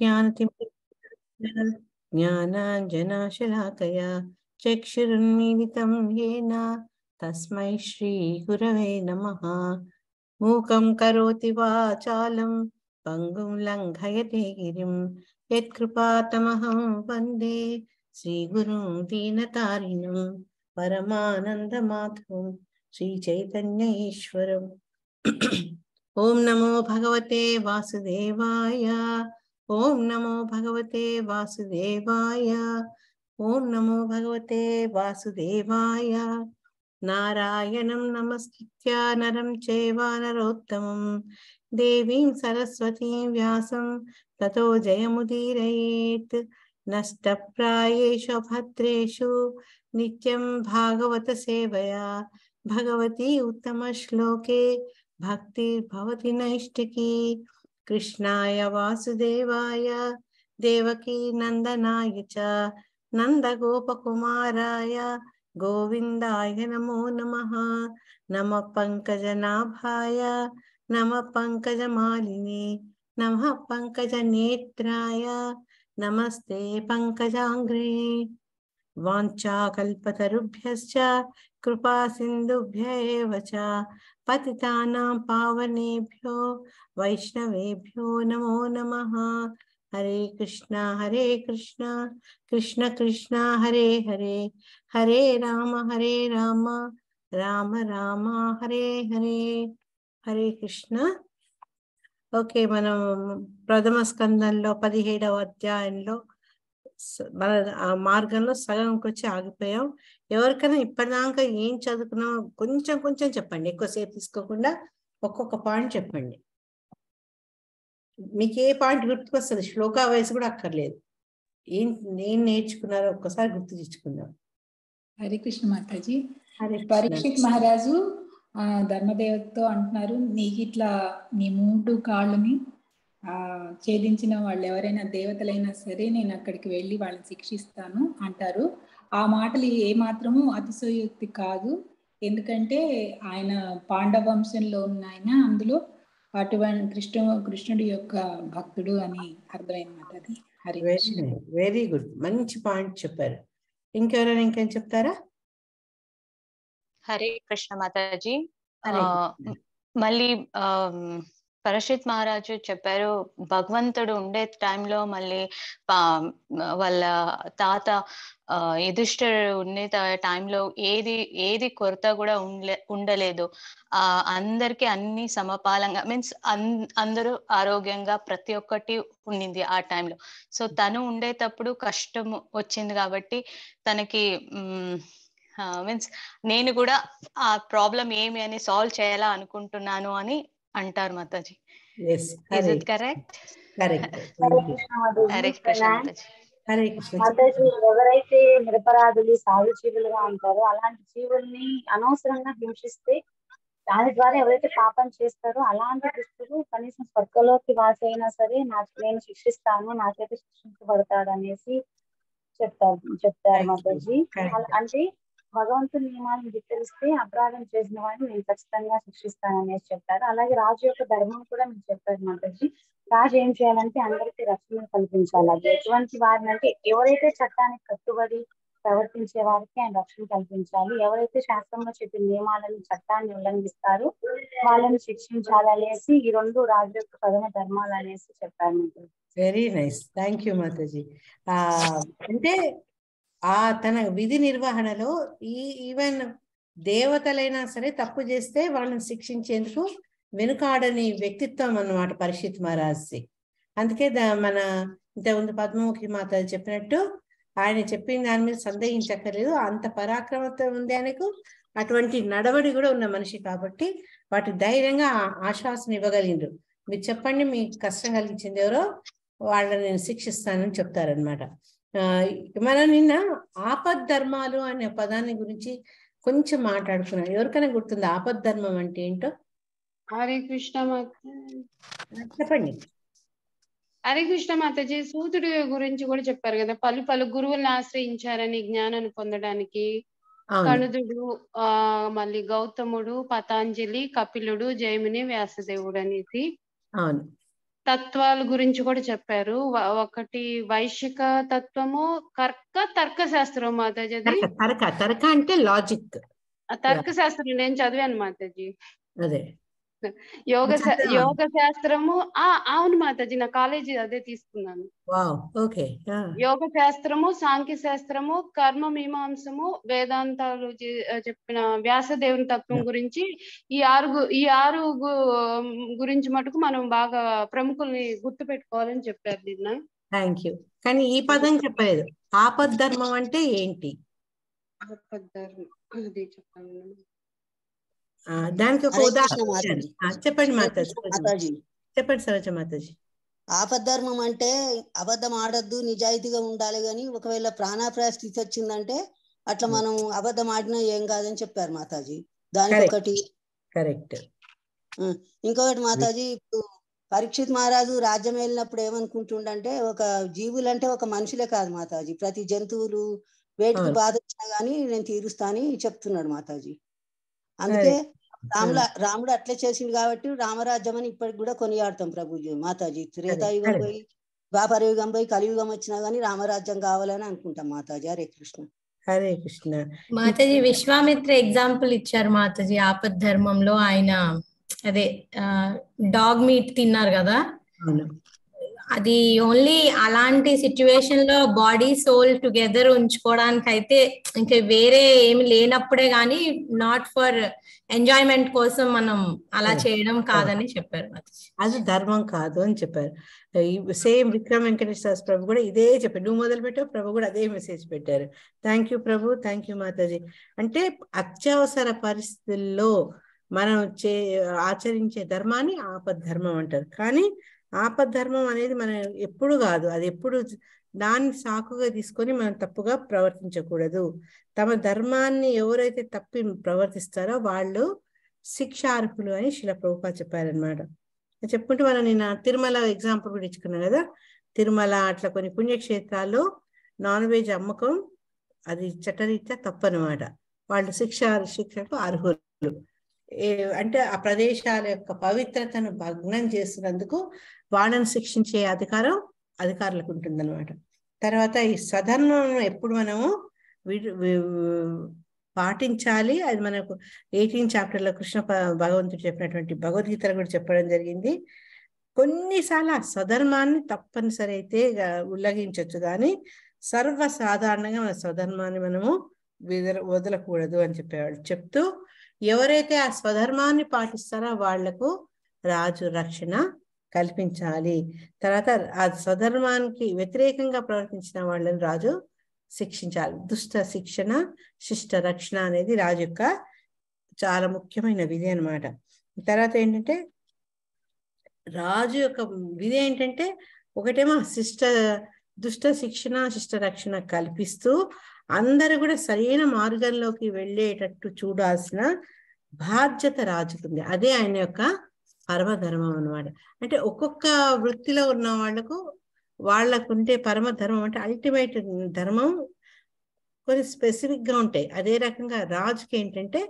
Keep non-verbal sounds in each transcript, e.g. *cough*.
ज्ञानाञ्जनाशलाकया चक्षुरुन्मीलितं येन तस्मै श्रीगुरवे नमः मूकं करोति वाचालं पङ्गुं लङ्घयते गिरिं यत्कृपातमहं वन्दे श्रीगुरुं दीनतारिणं परमानन्दमाधवं श्रीचैतन्यईश्वरम् ॐ नमो भगवते वासुदेवाय ॐ नमो भगवते वासुदेवाय ॐ नमो भगवते वासुदेवाय नारायणं नमस्कृत्य नरं चैव नरोत्तमं देवीं सरस्वतीं व्यासं ततो जयमुदीरयेत् नष्टप्रायेषु भद्रेषु नित्यं भागवतसेवया भगवती उत्तमश्लोके भक्तिर्भवती नैष्टिकी कृष्णाय वासुदेवाय देवकी नंदनाय च नन्दगोपकुमाराय गोविन्दाय नमो नमः नम पङ्कजनाभाय नमः पङ्कजमालिने नमः पङ्कजनेत्राय नमस्ते पङ्कजाङ्घ्रे वाञ्छाकल्पतरुभ्यश्च कृपासिन्धुभ्य एव च पावनेभ्यो వైష్ణవేభ్యో నమో నమ హరే కృష్ణ హరే కృష్ణ కృష్ణ కృష్ణ హరే హరే హరే రామ హరే రామ రామ రామ హరే హరే హరే కృష్ణ ఓకే మనం ప్రథమ స్కందంలో పదిహేడవ అధ్యాయంలో మన ఆ మార్గంలో సగంకి వచ్చి ఆగిపోయాం ఎవరికైనా ఇప్పటిదాకా ఏం చదువుకున్నామో కొంచెం కొంచెం చెప్పండి ఎక్కువసేపు తీసుకోకుండా ఒక్కొక్క పాయింట్ చెప్పండి మీకు ఏ పాయింట్ గుర్తుకొస్తుంది శ్లోక వయసు కూడా అక్కర్లేదు ఏం ఏం నేర్చుకున్నారో ఒక్కసారి గుర్తు తెచ్చుకుందాం హరే కృష్ణ మాతాజీ పరీక్షిత్ మహారాజు ధర్మదేవతతో అంటున్నారు నీకు ఇట్లా నీ మూడు కాళ్ళని ఆ ఛేదించిన వాళ్ళు ఎవరైనా దేవతలైనా సరే నేను అక్కడికి వెళ్ళి వాళ్ళని శిక్షిస్తాను అంటారు ఆ మాటలు ఏ మాత్రము అతిశయోక్తి కాదు ఎందుకంటే ఆయన పాండవ వంశంలో ఉన్న ఆయన అందులో అటువంటి కృష్ణ కృష్ణుడి యొక్క భక్తుడు అని అర్థమైనమాట అది హరి వెరీ గుడ్ మంచి పాయింట్ చెప్పారు ఇంకెవరైనా ఇంకేం చెప్తారా హరే కృష్ణ మాతాజీ మళ్ళీ పరషిత్ మహారాజు చెప్పారు భగవంతుడు ఉండే టైంలో మళ్ళీ వాళ్ళ తాత యుధిష్ఠుడు ఉండే టైంలో ఏది ఏది కొరత కూడా ఉండలే ఉండలేదు ఆ అందరికి అన్ని సమపాలంగా మీన్స్ అందరూ ఆరోగ్యంగా ప్రతి ఒక్కటి ఉండింది ఆ టైంలో సో తను ఉండేటప్పుడు కష్టం వచ్చింది కాబట్టి తనకి మీన్స్ నేను కూడా ఆ ప్రాబ్లం ఏమి అని సాల్వ్ చేయాలా అనుకుంటున్నాను అని అంటారు మాతాజీ కరెక్ట్ *laughs* ఎవరైతే నిరపరాధులు సాధు జీవులుగా ఉంటారో అలాంటి జీవుల్ని అనవసరంగా హింసిస్తే దాని ద్వారా ఎవరైతే పాపం చేస్తారో అలాంటి దుస్తులు కనీసం స్వర్గలోకి వాసి అయినా సరే నాకు నేను శిక్షిస్తాను నాకైతే శిక్షించబడతాడు అనేసి చెప్తారు చెప్తారు మాతాజీ అంటే భగవంతుని నియమాలను ధిక్కరిస్తే అపరాధం చేసిన వాడిని నేను ఖచ్చితంగా శిక్షిస్తానని చెప్పారు అలాగే రాజు యొక్క ధర్మం కూడా మీరు చెప్పారు మాతాజీ రాజు ఏం చేయాలంటే అందరికీ రక్షణ కల్పించాలి అది ఎటువంటి వారిని అంటే ఎవరైతే చట్టానికి కట్టుబడి ప్రవర్తించే వారికి ఆయన రక్షణ కల్పించాలి ఎవరైతే శాస్త్రంలో చెప్పిన నియమాలను చట్టాన్ని ఉల్లంఘిస్తారో వాళ్ళని శిక్షించాలి అనేసి ఈ రెండు రాజు యొక్క ప్రథమ ధర్మాలు అనేసి చెప్పారు వెరీ నైస్ థ్యాంక్ యూ మాతాజీ అంటే ఆ తన విధి నిర్వహణలో ఈ ఈవెన్ దేవతలైనా సరే తప్పు చేస్తే వాళ్ళని శిక్షించేందుకు వెనుకాడని వ్యక్తిత్వం అన్నమాట పరిషిత్ మహారాజ్ది అందుకే మన ఇంతకుముందు పద్మముఖి మాత చెప్పినట్టు ఆయన చెప్పిన దాని మీద సందేహించక్కర్లేదు అంత పరాక్రమత ఉంది ఆయనకు అటువంటి నడవడి కూడా ఉన్న మనిషి కాబట్టి వాటి ధైర్యంగా ఆశ్వాసన ఇవ్వగలిగిండ్రు మీరు చెప్పండి మీకు కష్టం కలిగించింది ఎవరో వాళ్ళని నేను శిక్షిస్తానని చెప్తారనమాట మనం నిన్న ఆపద్ధర్మాలు అనే పదాన్ని గురించి కొంచెం మాట్లాడుకున్నాం ఎవరికైనా గుర్తుంది ఆపద్ధర్మం అంటే ఏంటో హరే కృష్ణ చెప్పండి హరే కృష్ణ మాతజీ సూతుడి గురించి కూడా చెప్పారు కదా పలు పలు గురువులను ఆశ్రయించారని జ్ఞానాన్ని పొందడానికి కణుదుడు ఆ మళ్ళీ గౌతముడు పతాంజలి కపిలుడు జయముని వ్యాసదేవుడు అనేది తత్వాల గురించి కూడా చెప్పారు ఒకటి వైశిక తత్వము తర్క తర్క శాస్త్రం మాతాజీ తర్క తర్క అంటే లాజిక్ తర్క శాస్త్రం నేను చదివాను మాతాజీ అదే యోగ యోగ శాస్త్రము ఆ అవును మాతాజీ నా కాలేజీ అదే తీసుకున్నాను ఓకే యోగ శాస్త్రము సాంఖ్య శాస్త్రము కర్మ మీమాంసము వేదాంతాలు చెప్పిన వ్యాసదేవుని తత్వం గురించి ఈ ఆరు ఈ ఆరు గురించి మటుకు మనం బాగా ప్రముఖుల్ని గుర్తు పెట్టుకోవాలని చెప్పారు నిన్న థ్యాంక్ యూ కానీ ఈ పదం చెప్పలేదు ఆపద్ధర్మం అంటే ఏంటి ఆపద్ధర్మం అది చెప్పాలి దానికి ఒక ఉదాహరణ చెప్పండి మాతాజీ చెప్పండి సరోజ మాతాజీ ఆపద్ధర్మం అంటే అబద్ధం ఆడద్దు నిజాయితీగా ఉండాలి కానీ ఒకవేళ ప్రాణాప్రాయ స్థితి వచ్చిందంటే అట్లా మనం అబద్ధం ఆడినా ఏం కాదని చెప్పారు మాతాజీ దానికి ఒకటి కరెక్ట్ ఇంకొకటి మాతాజీ ఇప్పుడు పరీక్షిత్ మహారాజు రాజ్యం వెళ్ళినప్పుడు ఏమనుకుంటుండంటే ఒక జీవులు అంటే ఒక మనుషులే కాదు మాతాజీ ప్రతి జంతువులు వేటికి బాధ వచ్చినా గానీ నేను తీరుస్తా అని చెప్తున్నాడు మాతాజీ అందుకే రాముల రాముడు అట్లే చేసింది కాబట్టి రామరాజ్యం అని ఇప్పటికి కూడా కొనియాడతాం ప్రభుజీ మాతాజీ త్రేతాయుగం పోయి ద్వాపరయుగం పోయి కలియుగం వచ్చినా గానీ రామరాజ్యం కావాలని అనుకుంటాం మాతాజీ హరే కృష్ణ హరే కృష్ణ మాతాజీ విశ్వామిత్ర ఎగ్జాంపుల్ ఇచ్చారు మాతాజీ ధర్మంలో ఆయన అదే డాగ్ మీట్ తిన్నారు కదా అది ఓన్లీ అలాంటి సిచ్యువేషన్ లో బాడీ సోల్ టుగెదర్ ఉంచుకోవడానికి అయితే ఇంకా వేరే ఏమి లేనప్పుడే గానీ నాట్ ఫర్ ఎంజాయ్మెంట్ కోసం మనం అలా hmm. చేయడం కాదని hmm. చెప్పారు అది ధర్మం కాదు అని చెప్పారు సేమ్ విక్రమ్ వెంకటేశ్వర ప్రభు కూడా ఇదే చెప్పారు నువ్వు మొదలు పెట్టావు ప్రభు కూడా అదే మెసేజ్ పెట్టారు థ్యాంక్ యూ ప్రభు థ్యాంక్ యూ మాతాజీ అంటే అత్యవసర పరిస్థితుల్లో మనం చే ఆచరించే ధర్మాన్ని ఆపద్ధర్మం అంటారు కానీ ఆపద్ధర్మం అనేది మనం ఎప్పుడు కాదు అది ఎప్పుడు దాన్ని సాకుగా తీసుకొని మనం తప్పుగా ప్రవర్తించకూడదు తమ ధర్మాన్ని ఎవరైతే తప్పి ప్రవర్తిస్తారో వాళ్ళు శిక్షార్హులు అని శిల ప్రభుపా చెప్పారనమాట చెప్పుకుంటే మనం నిన్న తిరుమల ఎగ్జాంపుల్ కూడా ఇచ్చుకున్నాం కదా తిరుమల అట్లా కొన్ని పుణ్యక్షేత్రాల్లో నాన్ వెజ్ అమ్మకం అది చట్టరీత్యా తప్పనమాట వాళ్ళు శిక్ష శిక్షకు అర్హులు అంటే ఆ ప్రదేశాల యొక్క పవిత్రతను భగ్నం చేసినందుకు వాళ్ళని శిక్షించే అధికారం అధికారులకు ఉంటుందన్నమాట తర్వాత ఈ స్వధర్మం ఎప్పుడు మనము పాటించాలి అది మనకు ఎయిటీన్ చాప్టర్లో కృష్ణ భగవంతుడు చెప్పినటువంటి భగవద్గీతలు కూడా చెప్పడం జరిగింది కొన్నిసార్లు ఆ స్వధర్మాన్ని తప్పనిసరి అయితే ఉల్లంఘించవచ్చు కానీ సర్వసాధారణంగా మన స్వధర్మాన్ని మనము వదలకూడదు అని చెప్పేవాళ్ళు చెప్తూ ఎవరైతే ఆ స్వధర్మాన్ని పాటిస్తారో వాళ్లకు రాజు రక్షణ కల్పించాలి తర్వాత ఆ స్వధర్మానికి వ్యతిరేకంగా ప్రవర్తించిన వాళ్ళని రాజు శిక్షించాలి దుష్ట శిక్షణ శిష్ట రక్షణ అనేది రాజు యొక్క చాలా ముఖ్యమైన విధి అనమాట తర్వాత ఏంటంటే రాజు యొక్క విధి ఏంటంటే ఒకటేమో శిష్ట దుష్ట శిక్షణ శిష్ట రక్షణ కల్పిస్తూ అందరూ కూడా సరైన మార్గంలోకి వెళ్ళేటట్టు చూడాల్సిన బాధ్యత రాజుకుంది అదే ఆయన యొక్క పరమధర్మం అనమాట అంటే ఒక్కొక్క వృత్తిలో ఉన్న వాళ్లకు వాళ్ళకుంటే పరమధర్మం అంటే అల్టిమేట్ ధర్మం కొన్ని స్పెసిఫిక్గా ఉంటాయి అదే రకంగా రాజుకి ఏంటంటే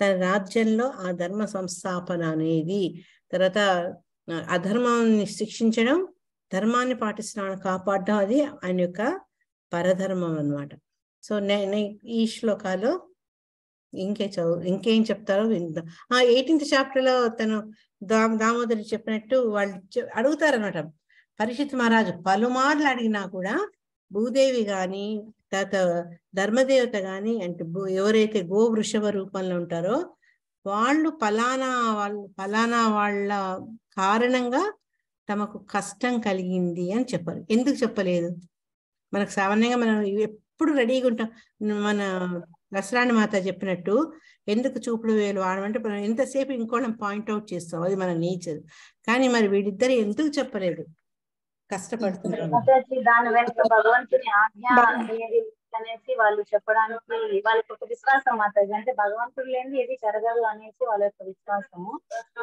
తన రాజ్యంలో ఆ ధర్మ సంస్థాపన అనేది తర్వాత అధర్మాన్ని శిక్షించడం ధర్మాన్ని పాటిస్తున్న కాపాడడం అది ఆయన యొక్క పరధర్మం అనమాట సో నే ఈ శ్లోకాలు ఇంకే చదువు ఇంకేం చెప్తారో విందాం ఆ ఎయిటీన్త్ లో తను దా దామోదరి చెప్పినట్టు వాళ్ళు అడుగుతారనమాట పరిషత్ మహారాజు పలుమార్లు అడిగినా కూడా భూదేవి కానీ తర్వాత ధర్మదేవత కానీ అంటే ఎవరైతే గో వృషభ రూపంలో ఉంటారో వాళ్ళు ఫలానా వాళ్ళు ఫలానా వాళ్ళ కారణంగా తమకు కష్టం కలిగింది అని చెప్పాలి ఎందుకు చెప్పలేదు మనకు సామాన్యంగా మనం ఎప్పుడు రెడీగా ఉంటాం మన దసరాని మాత చెప్పినట్టు ఎందుకు చూపుడు వేలు ఆడమంటే మనం ఎంతసేపు ఇంకోళ్ళని పాయింట్అవుట్ చేస్తాం అది మన నేచర్ కానీ మరి వీడిద్దరు ఎందుకు చెప్పలేదు కష్టపడుతున్నారు అనేసి వాళ్ళు చెప్పడానికి వాళ్ళకి ఒక విశ్వాసం మాతాజీ అంటే భగవంతుడు లేని ఏది జరగదు అనేసి వాళ్ళ యొక్క విశ్వాసము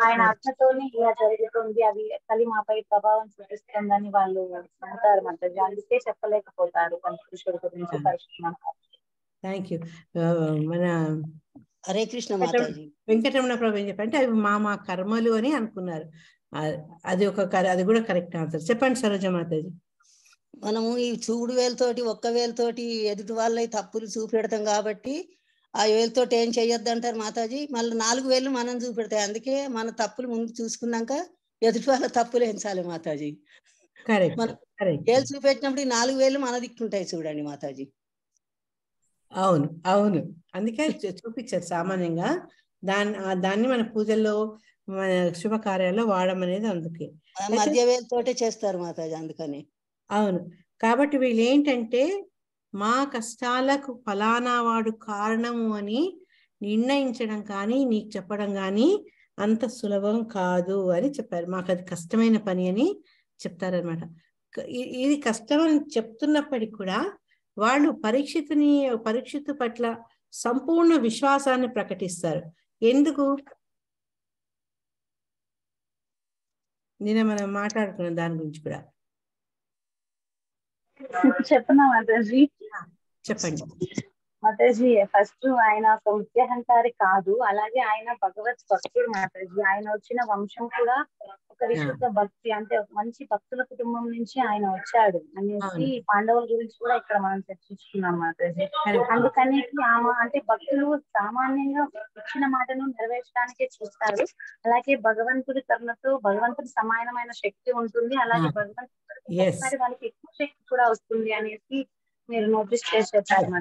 ఆయన ఆత్మతోనే ఇలా జరుగుతుంది అది కలి మాపై ప్రభావం చూపిస్తుందని వాళ్ళు అంటారు మాతాజీ అందుకే చెప్పలేకపోతారు పురుషుడు గురించి పరిశుభ్రం థ్యాంక్ యూ మన హరే కృష్ణ వెంకటరమణ ప్రభు ఏం చెప్పంటే అవి మా మా కర్మలు అని అనుకున్నారు అది ఒక అది కూడా కరెక్ట్ ఆన్సర్ చెప్పండి సరోజ మాతాజీ మనము ఈ చూడు వేలతోటి ఒక్క వేలతోటి ఎదుటి వాళ్ళ తప్పులు చూపెడతాం కాబట్టి ఆ వేలతో ఏం చెయ్యొద్దు అంటారు మాతాజీ మళ్ళీ నాలుగు వేలు మనం చూపెడతాయి అందుకే మన తప్పులు ముందు చూసుకున్నాక ఎదుటి వాళ్ళ తప్పులు ఎంచాలి మాతాజీ వేలు చూపెట్టినప్పుడు నాలుగు వేలు మన దిక్కుంటాయి చూడండి మాతాజీ అవును అవును అందుకే చూపించారు సామాన్యంగా దాన్ని దాన్ని మన పూజల్లో మన శుభకార్యాల్లో అనేది అందుకే తోటే చేస్తారు మాతాజీ అందుకని అవును కాబట్టి వీళ్ళు ఏంటంటే మా కష్టాలకు ఫలానా వాడు కారణము అని నిర్ణయించడం కానీ నీకు చెప్పడం కానీ అంత సులభం కాదు అని చెప్పారు మాకు అది కష్టమైన పని అని చెప్తారనమాట ఇది కష్టం అని చెప్తున్నప్పటికీ కూడా వాళ్ళు పరీక్షితుని పరీక్షిత్తు పట్ల సంపూర్ణ విశ్వాసాన్ని ప్రకటిస్తారు ఎందుకు నిన్న మనం మాట్లాడుకున్న దాని గురించి కూడా చెప్పండి మాతాజీ ఫస్ట్ ఆయన ఒక విద్యాహంకారి కాదు అలాగే ఆయన భగవత్ భక్తుడు మాతాజీ ఆయన వచ్చిన వంశం కూడా ఒక విశుద్ధ భక్తి అంటే ఒక మంచి భక్తుల కుటుంబం నుంచి ఆయన వచ్చాడు అనేసి పాండవుల గురించి కూడా ఇక్కడ మనం చర్చించుకున్నాం మాతాజీ అందుకని ఆమె అంటే భక్తులు సామాన్యంగా ఇచ్చిన మాటను నెరవేర్చడానికే చూస్తారు అలాగే భగవంతుడి కరుణతో భగవంతుడి సమానమైన శక్తి ఉంటుంది అలాగే భగవంతుడి వాళ్ళకి ఎక్కువ శక్తి కూడా వస్తుంది అనేసి మీరు నోటీస్ చేసేటారు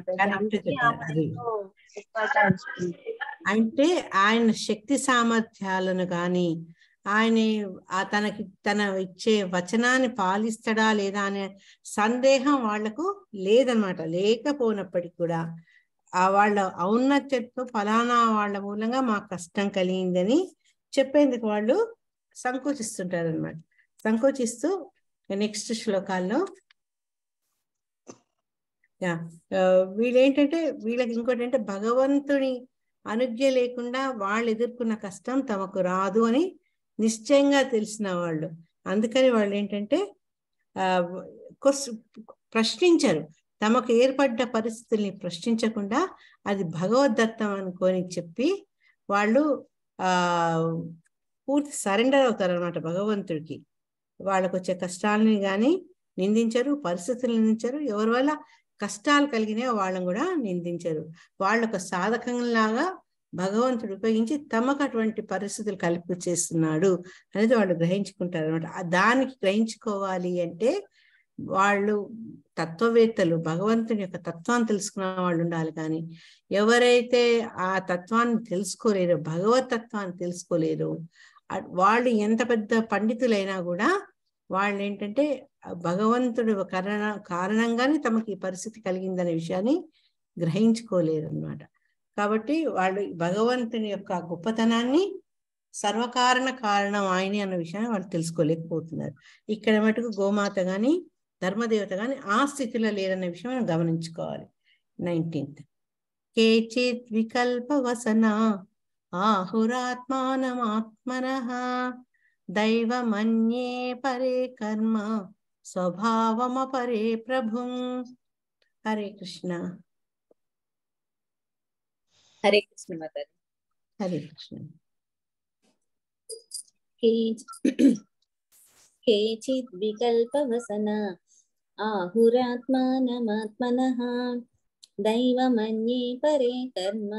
అంటే ఆయన శక్తి సామర్థ్యాలను కానీ ఆయన తనకి తన ఇచ్చే వచనాన్ని పాలిస్తాడా లేదా అనే సందేహం వాళ్లకు లేదనమాట లేకపోనప్పటికి కూడా ఆ వాళ్ళ చెట్టు ఫలానా వాళ్ళ మూలంగా మాకు కష్టం కలిగిందని చెప్పేందుకు వాళ్ళు సంకోచిస్తుంటారు అనమాట సంకోచిస్తూ నెక్స్ట్ శ్లోకాల్లో వీళ్ళేంటంటే వీళ్ళకి ఇంకోటి అంటే భగవంతుని అనుజ్ఞ లేకుండా వాళ్ళు ఎదుర్కొన్న కష్టం తమకు రాదు అని నిశ్చయంగా తెలిసిన వాళ్ళు అందుకని వాళ్ళు ఏంటంటే ప్రశ్నించరు తమకు ఏర్పడ్డ పరిస్థితుల్ని ప్రశ్నించకుండా అది భగవద్దత్తం అనుకొని చెప్పి వాళ్ళు ఆ పూర్తి సరెండర్ అవుతారు అనమాట భగవంతుడికి వాళ్ళకు వచ్చే కష్టాలని కానీ నిందించరు పరిస్థితులు నిందించరు ఎవరి వల్ల కష్టాలు కలిగిన వాళ్ళని కూడా నిందించరు వాళ్ళొక సాధకంలాగా భగవంతుడు ఉపయోగించి తమకు అటువంటి పరిస్థితులు కలిపి చేస్తున్నాడు అనేది వాళ్ళు గ్రహించుకుంటారు అనమాట దానికి గ్రహించుకోవాలి అంటే వాళ్ళు తత్వవేత్తలు భగవంతుని యొక్క తత్వాన్ని తెలుసుకున్న వాళ్ళు ఉండాలి కానీ ఎవరైతే ఆ తత్వాన్ని తెలుసుకోలేరు భగవత్ తత్వాన్ని తెలుసుకోలేరు వాళ్ళు ఎంత పెద్ద పండితులైనా కూడా వాళ్ళు ఏంటంటే భగవంతుడు కారణ కారణంగానే తమకి ఈ పరిస్థితి కలిగిందనే విషయాన్ని గ్రహించుకోలేరు అనమాట కాబట్టి వాళ్ళు భగవంతుని యొక్క గొప్పతనాన్ని సర్వకారణ కారణం ఆయనే అన్న విషయాన్ని వాళ్ళు తెలుసుకోలేకపోతున్నారు ఇక్కడ మటుకు గోమాత గాని ధర్మదేవత కానీ ఆ స్థితిలో లేరన్న విషయం మనం గమనించుకోవాలి నైన్టీన్త్ కేచిత్ వికల్ప వసన ఆహురాత్మానమాత్మన దైవమన్యే పరే కర్మ स्वभावमपरे प्रभु हरे कृष्ण हरे कृष्ण माता हरे कृष्ण केचिद्विकल्पवसना आहुरात्मानमात्मनः दैवमन्ये परे कर्म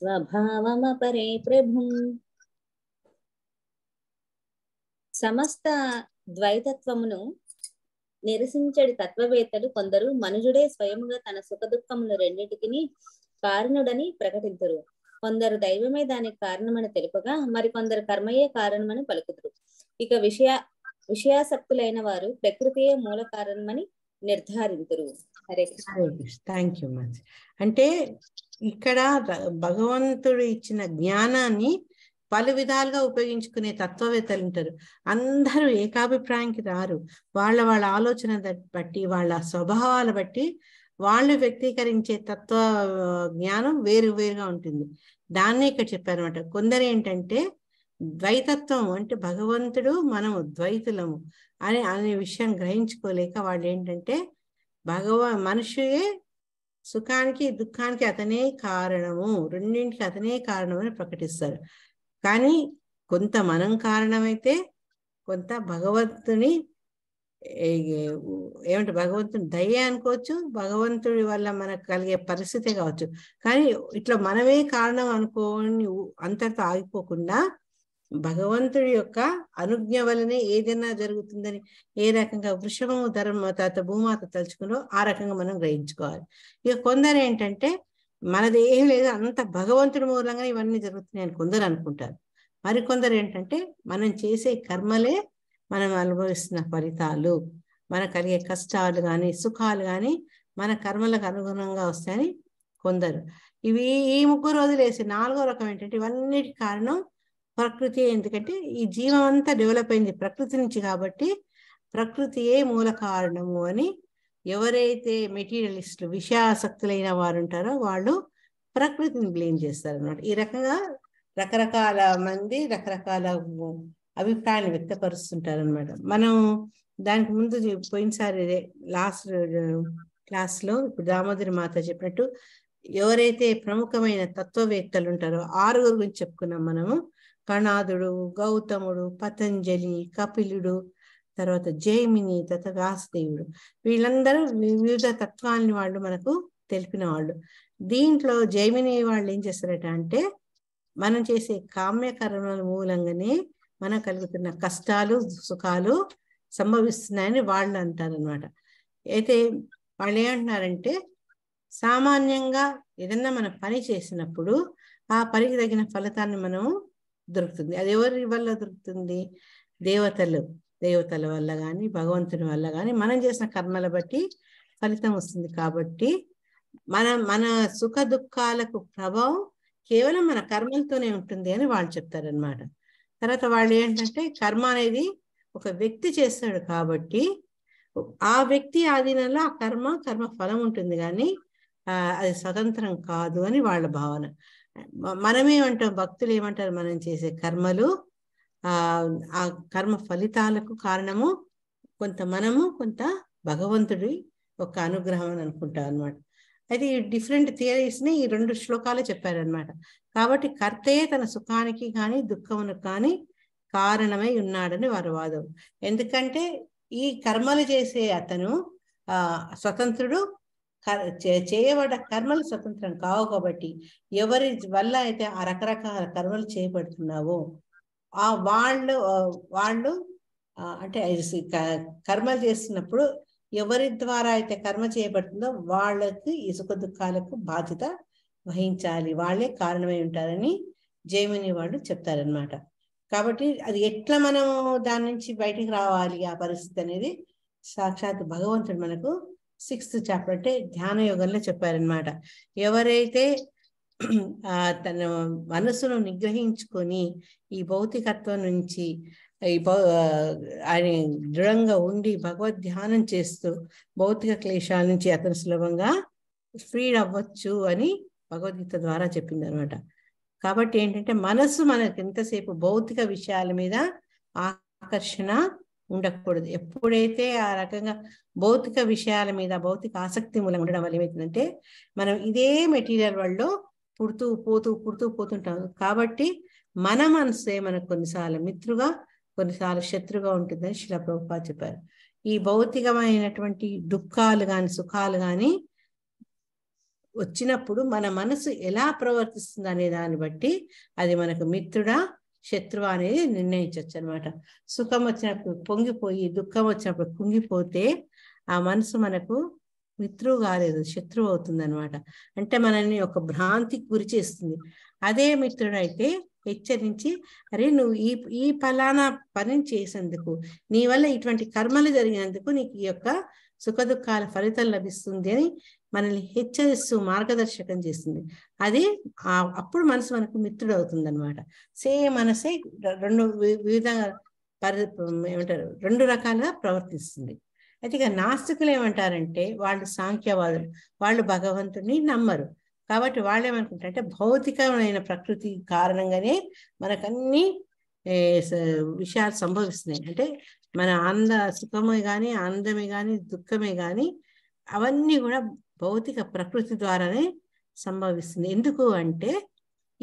स्वभावमपरे प्रभुम् समस्त ద్వైతత్వమును నిరసించడి తత్వవేత్తలు కొందరు మనుజుడే స్వయముగా తన దుఃఖములు రెండింటికి కారణుడని ప్రకటించరు కొందరు దైవమే దానికి కారణమని తెలుపగా మరికొందరు కర్మయే కారణమని పలుకుతురు ఇక విషయ విషయాసక్తులైన వారు ప్రకృతియే మూల కారణమని నిర్ధారింతురు హరే థ్యాంక్ యూ మచ్ అంటే ఇక్కడ భగవంతుడు ఇచ్చిన జ్ఞానాన్ని పలు విధాలుగా ఉపయోగించుకునే తత్వవేత్తలు ఉంటారు అందరూ ఏకాభిప్రాయానికి రారు వాళ్ళ వాళ్ళ ఆలోచన బట్టి వాళ్ళ స్వభావాల బట్టి వాళ్ళు వ్యక్తీకరించే తత్వ జ్ఞానం వేరు వేరుగా ఉంటుంది దాన్నే ఇక్కడ చెప్పారనమాట కొందరు ఏంటంటే ద్వైతత్వం అంటే భగవంతుడు మనము ద్వైతులము అని అనే విషయం గ్రహించుకోలేక వాళ్ళు ఏంటంటే భగవ మనుషుయే సుఖానికి దుఃఖానికి అతనే కారణము రెండింటికి అతనే కారణం అని ప్రకటిస్తారు కానీ కొంత మనం కారణమైతే కొంత భగవంతుని ఏమంటే భగవంతుని దయ అనుకోవచ్చు భగవంతుడి వల్ల మనకు కలిగే పరిస్థితి కావచ్చు కానీ ఇట్లా మనమే కారణం అనుకోని అంతటితో ఆగిపోకుండా భగవంతుడి యొక్క అనుజ్ఞ వలనే ఏదైనా జరుగుతుందని ఏ రకంగా వృషభము ధర్మ తర్వాత భూమాత తలుచుకుందో ఆ రకంగా మనం గ్రహించుకోవాలి ఇక కొందరు ఏంటంటే మనది ఏం లేదు అంత భగవంతుడి మూలంగానే ఇవన్నీ జరుగుతున్నాయని కొందరు అనుకుంటారు మరికొందరు ఏంటంటే మనం చేసే కర్మలే మనం అనుభవిస్తున్న ఫలితాలు మన కలిగే కష్టాలు కానీ సుఖాలు కానీ మన కర్మలకు అనుగుణంగా వస్తాయని కొందరు ఇవి ఈ ముగ్గురు వదిలేసి నాలుగో రకం ఏంటంటే ఇవన్నిటి కారణం ప్రకృతి ఎందుకంటే ఈ జీవం అంతా డెవలప్ అయింది ప్రకృతి నుంచి కాబట్టి ప్రకృతియే మూల కారణము అని ఎవరైతే మెటీరియలిస్టులు విషయాసక్తులైన వారు ఉంటారో వాళ్ళు ప్రకృతిని బ్లేమ్ అనమాట ఈ రకంగా రకరకాల మంది రకరకాల అభిప్రాయాలు వ్యక్తపరుస్తుంటారనమాట మనం దానికి ముందు పోయినసారి లాస్ట్ క్లాస్లో ఇప్పుడు దామోదరి మాత చెప్పినట్టు ఎవరైతే ప్రముఖమైన తత్వవేత్తలు ఉంటారో ఆరుగురు గురించి చెప్పుకున్నాం మనము కణాదుడు గౌతముడు పతంజలి కపిలుడు తర్వాత జైమిని తర్వాత వ్యాసదేవుడు వీళ్ళందరూ వివిధ తత్వాలని వాళ్ళు మనకు తెలిపిన వాళ్ళు దీంట్లో జైమిని వాళ్ళు ఏం చేస్తారట అంటే మనం చేసే కామ్యకర్మల మూలంగానే మనం కలుగుతున్న కష్టాలు సుఖాలు సంభవిస్తున్నాయని వాళ్ళు అంటారనమాట అయితే వాళ్ళు ఏమంటున్నారంటే సామాన్యంగా ఏదన్నా మనం పని చేసినప్పుడు ఆ పనికి తగిన ఫలితాన్ని మనం దొరుకుతుంది అది ఎవరి వల్ల దొరుకుతుంది దేవతలు దేవతల వల్ల కానీ భగవంతుని వల్ల కానీ మనం చేసిన కర్మల బట్టి ఫలితం వస్తుంది కాబట్టి మన మన సుఖ దుఃఖాలకు ప్రభావం కేవలం మన కర్మలతోనే ఉంటుంది అని వాళ్ళు చెప్తారనమాట తర్వాత వాళ్ళు ఏంటంటే కర్మ అనేది ఒక వ్యక్తి చేస్తాడు కాబట్టి ఆ వ్యక్తి ఆధీనంలో ఆ కర్మ కర్మ ఫలం ఉంటుంది కానీ అది స్వతంత్రం కాదు అని వాళ్ళ భావన మనమేమంటాం భక్తులు ఏమంటారు మనం చేసే కర్మలు ఆ కర్మ ఫలితాలకు కారణము కొంత మనము కొంత భగవంతుడి ఒక అనుగ్రహం అని అనుకుంటాం అనమాట అయితే ఈ డిఫరెంట్ థియరీస్ని ఈ రెండు శ్లోకాలే చెప్పారనమాట కాబట్టి కర్తయే తన సుఖానికి కానీ దుఃఖమును కానీ కారణమై ఉన్నాడని వారు వాదం ఎందుకంటే ఈ కర్మలు చేసే అతను స్వతంత్రుడు చేయబడ కర్మలు స్వతంత్రం కావు కాబట్టి ఎవరి వల్ల అయితే ఆ రకరకాల కర్మలు చేయబడుతున్నావో ఆ వాళ్ళు వాళ్ళు అంటే కర్మ చేస్తున్నప్పుడు ఎవరి ద్వారా అయితే కర్మ చేయబడుతుందో వాళ్ళకి ఇసుక దుఃఖాలకు బాధ్యత వహించాలి వాళ్ళే కారణమై ఉంటారని జైమిని వాళ్ళు చెప్తారనమాట కాబట్టి అది ఎట్లా మనము దాని నుంచి బయటికి రావాలి ఆ పరిస్థితి అనేది సాక్షాత్ భగవంతుడు మనకు సిక్స్త్ చాప్టర్ అంటే ధ్యాన యోగంలో చెప్పారనమాట ఎవరైతే తన మనసును నిగ్రహించుకొని ఈ భౌతికత్వం నుంచి ఈ ఆయన దృఢంగా ఉండి భగవద్ ధ్యానం చేస్తూ భౌతిక క్లేశాల నుంచి అతను సులభంగా ఫ్రీడ్ అవ్వచ్చు అని భగవద్గీత ద్వారా చెప్పింది అనమాట కాబట్టి ఏంటంటే మనస్సు మనకు ఎంతసేపు భౌతిక విషయాల మీద ఆకర్షణ ఉండకూడదు ఎప్పుడైతే ఆ రకంగా భౌతిక విషయాల మీద భౌతిక ఆసక్తి మూలంగా ఉండడం వల్ల ఏమవుతుందంటే మనం ఇదే మెటీరియల్ వాళ్ళు పుడుతూ పోతూ పుడుతూ పోతుంటాం కాబట్టి మన మనసు ఏమైనా కొన్నిసార్లు మిత్రుగా కొన్నిసార్లు శత్రుగా ఉంటుందని శిలప్రభుపా చెప్పారు ఈ భౌతికమైనటువంటి దుఃఖాలు కానీ సుఖాలు కానీ వచ్చినప్పుడు మన మనసు ఎలా ప్రవర్తిస్తుంది అనే దాన్ని బట్టి అది మనకు మిత్రుడా శత్రువా అనేది నిర్ణయించవచ్చు అనమాట సుఖం వచ్చినప్పుడు పొంగిపోయి దుఃఖం వచ్చినప్పుడు కుంగిపోతే ఆ మనసు మనకు మిత్రువు కాలేదు శత్రువు అవుతుంది అనమాట అంటే మనల్ని ఒక భ్రాంతికి గురి చేస్తుంది అదే మిత్రుడైతే హెచ్చరించి అరే నువ్వు ఈ ఈ ఫలానా పనిని చేసేందుకు నీ వల్ల ఇటువంటి కర్మలు జరిగినందుకు నీకు ఈ యొక్క సుఖదుఖాల ఫలితం లభిస్తుంది అని మనల్ని హెచ్చరిస్తూ మార్గదర్శకం చేస్తుంది అది అప్పుడు మనసు మనకు మిత్రుడు అవుతుంది అనమాట సేమ్ మనసే రెండు వివిధ పరి ఏమంటారు రెండు రకాలుగా ప్రవర్తిస్తుంది అయితే ఇక నాస్తికులు ఏమంటారంటే వాళ్ళు సాంఖ్యవాదులు వాళ్ళు భగవంతుని నమ్మరు కాబట్టి వాళ్ళు ఏమనుకుంటారంటే భౌతికమైన ప్రకృతి కారణంగానే మనకన్నీ విషయాలు సంభవిస్తున్నాయి అంటే మన అంద సుఖమే కానీ అందమే కానీ దుఃఖమే కానీ అవన్నీ కూడా భౌతిక ప్రకృతి ద్వారానే సంభవిస్తుంది ఎందుకు అంటే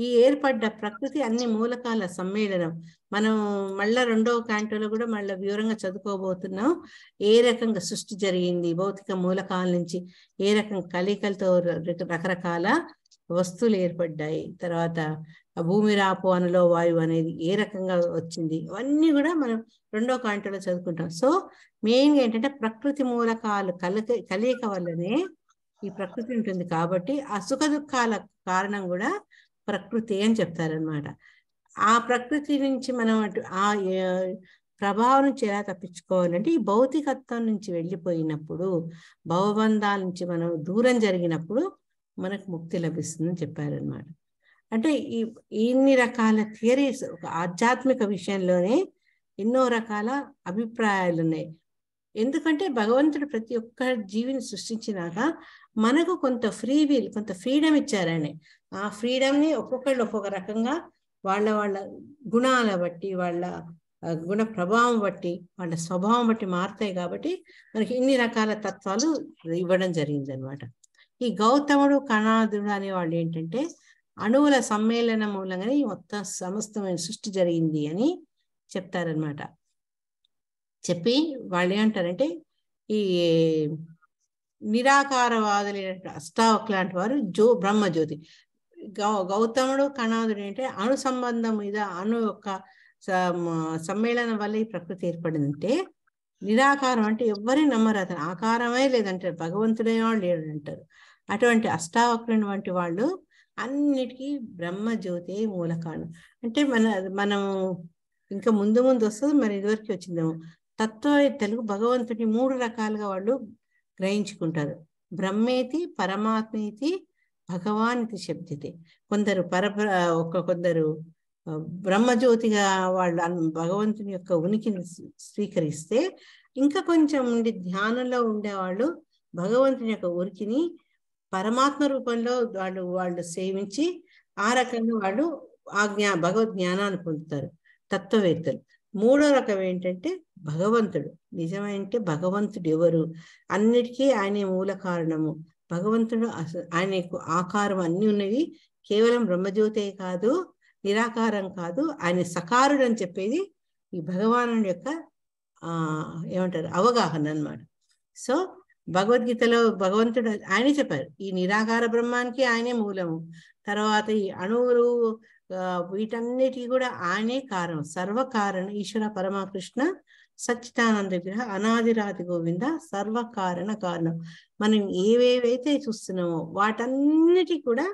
ఈ ఏర్పడ్డ ప్రకృతి అన్ని మూలకాల సమ్మేళనం మనం మళ్ళా రెండవ కాంటోలో కూడా మళ్ళీ వివరంగా చదువుకోబోతున్నాం ఏ రకంగా సృష్టి జరిగింది భౌతిక మూలకాల నుంచి ఏ రకం కలికలతో రకరకాల వస్తువులు ఏర్పడ్డాయి తర్వాత భూమి రాపు అనులో వాయువు అనేది ఏ రకంగా వచ్చింది ఇవన్నీ కూడా మనం రెండో కాంటోలో చదువుకుంటాం సో మెయిన్గా ఏంటంటే ప్రకృతి మూలకాలు కలక కలియక వల్లనే ఈ ప్రకృతి ఉంటుంది కాబట్టి ఆ సుఖ దుఃఖాల కారణం కూడా ప్రకృతి అని చెప్తారనమాట ఆ ప్రకృతి నుంచి మనం అటు ఆ ప్రభావం నుంచి ఎలా తప్పించుకోవాలంటే ఈ భౌతికత్వం నుంచి వెళ్ళిపోయినప్పుడు భవబంధాల నుంచి మనం దూరం జరిగినప్పుడు మనకు ముక్తి లభిస్తుందని చెప్పారనమాట అంటే ఈ ఇన్ని రకాల థియరీస్ ఒక ఆధ్యాత్మిక విషయంలోనే ఎన్నో రకాల అభిప్రాయాలు ఉన్నాయి ఎందుకంటే భగవంతుడు ప్రతి ఒక్క జీవిని సృష్టించినాక మనకు కొంత ఫ్రీ వీల్ కొంత ఫ్రీడమ్ ఇచ్చారని ఆ ఫ్రీడమ్ని ఒక్కొక్కళ్ళు ఒక్కొక్క రకంగా వాళ్ళ వాళ్ళ గుణాల బట్టి వాళ్ళ గుణ ప్రభావం బట్టి వాళ్ళ స్వభావం బట్టి మారుతాయి కాబట్టి మనకి ఇన్ని రకాల తత్వాలు ఇవ్వడం జరిగింది అనమాట ఈ గౌతముడు కణాదుడు అనే వాళ్ళు ఏంటంటే అణువుల సమ్మేళన మూలంగానే మొత్తం సమస్తమైన సృష్టి జరిగింది అని చెప్తారనమాట చెప్పి వాళ్ళు ఏమంటారంటే ఈ నిరాకారవాదులు అష్టావక్ లాంటి వారు జో బ్రహ్మజ్యోతి గౌ గౌతముడు కణాదుడు అంటే అణు సంబంధం మీద అణు యొక్క సమ్మేళనం వల్ల ఈ ప్రకృతి ఏర్పడిందంటే నిరాకారం అంటే ఎవ్వరిని నమ్మరు అతను ఆకారమే లేదంటారు భగవంతుడే లేడు అంటారు అటువంటి అష్టావక్రుని వంటి వాళ్ళు అన్నిటికీ బ్రహ్మజ్యోతి మూలకాను అంటే మన మనము ఇంకా ముందు ముందు వస్తుంది మరి ఇదివరకు వచ్చిందేమో తత్వవేత్తలు భగవంతుని మూడు రకాలుగా వాళ్ళు గ్రహించుకుంటారు బ్రహ్మేతి పరమాత్మేతి భగవానికి శబ్దితి కొందరు పర ఒక కొందరు బ్రహ్మజ్యోతిగా వాళ్ళు భగవంతుని యొక్క ఉనికిని స్వీకరిస్తే ఇంకా కొంచెం ఉండి ధ్యానంలో ఉండేవాళ్ళు భగవంతుని యొక్క ఉనికిని పరమాత్మ రూపంలో వాళ్ళు వాళ్ళు సేవించి ఆ రకంగా వాళ్ళు ఆ జ్ఞా భగవద్ జ్ఞానాన్ని పొందుతారు తత్వవేత్తలు మూడో రకం ఏంటంటే భగవంతుడు నిజమంటే భగవంతుడు ఎవరు అన్నిటికీ ఆయనే మూల కారణము భగవంతుడు ఆయన ఆకారం అన్ని ఉన్నవి కేవలం బ్రహ్మజ్యోతే కాదు నిరాకారం కాదు ఆయన సకారుడు అని చెప్పేది ఈ భగవాను యొక్క ఆ ఏమంటారు అవగాహన అనమాట సో భగవద్గీతలో భగవంతుడు ఆయనే చెప్పారు ఈ నిరాకార బ్రహ్మానికి ఆయనే మూలము తర్వాత ఈ అణువులు వీటన్నిటికీ కూడా ఆయనే కారణం సర్వకారణ ఈశ్వర పరమకృష్ణ సచ్చిదానంద విగ్రహ అనాదిరాది గోవింద సర్వకారణ కారణం మనం ఏవేవైతే చూస్తున్నామో వాటన్నిటి కూడా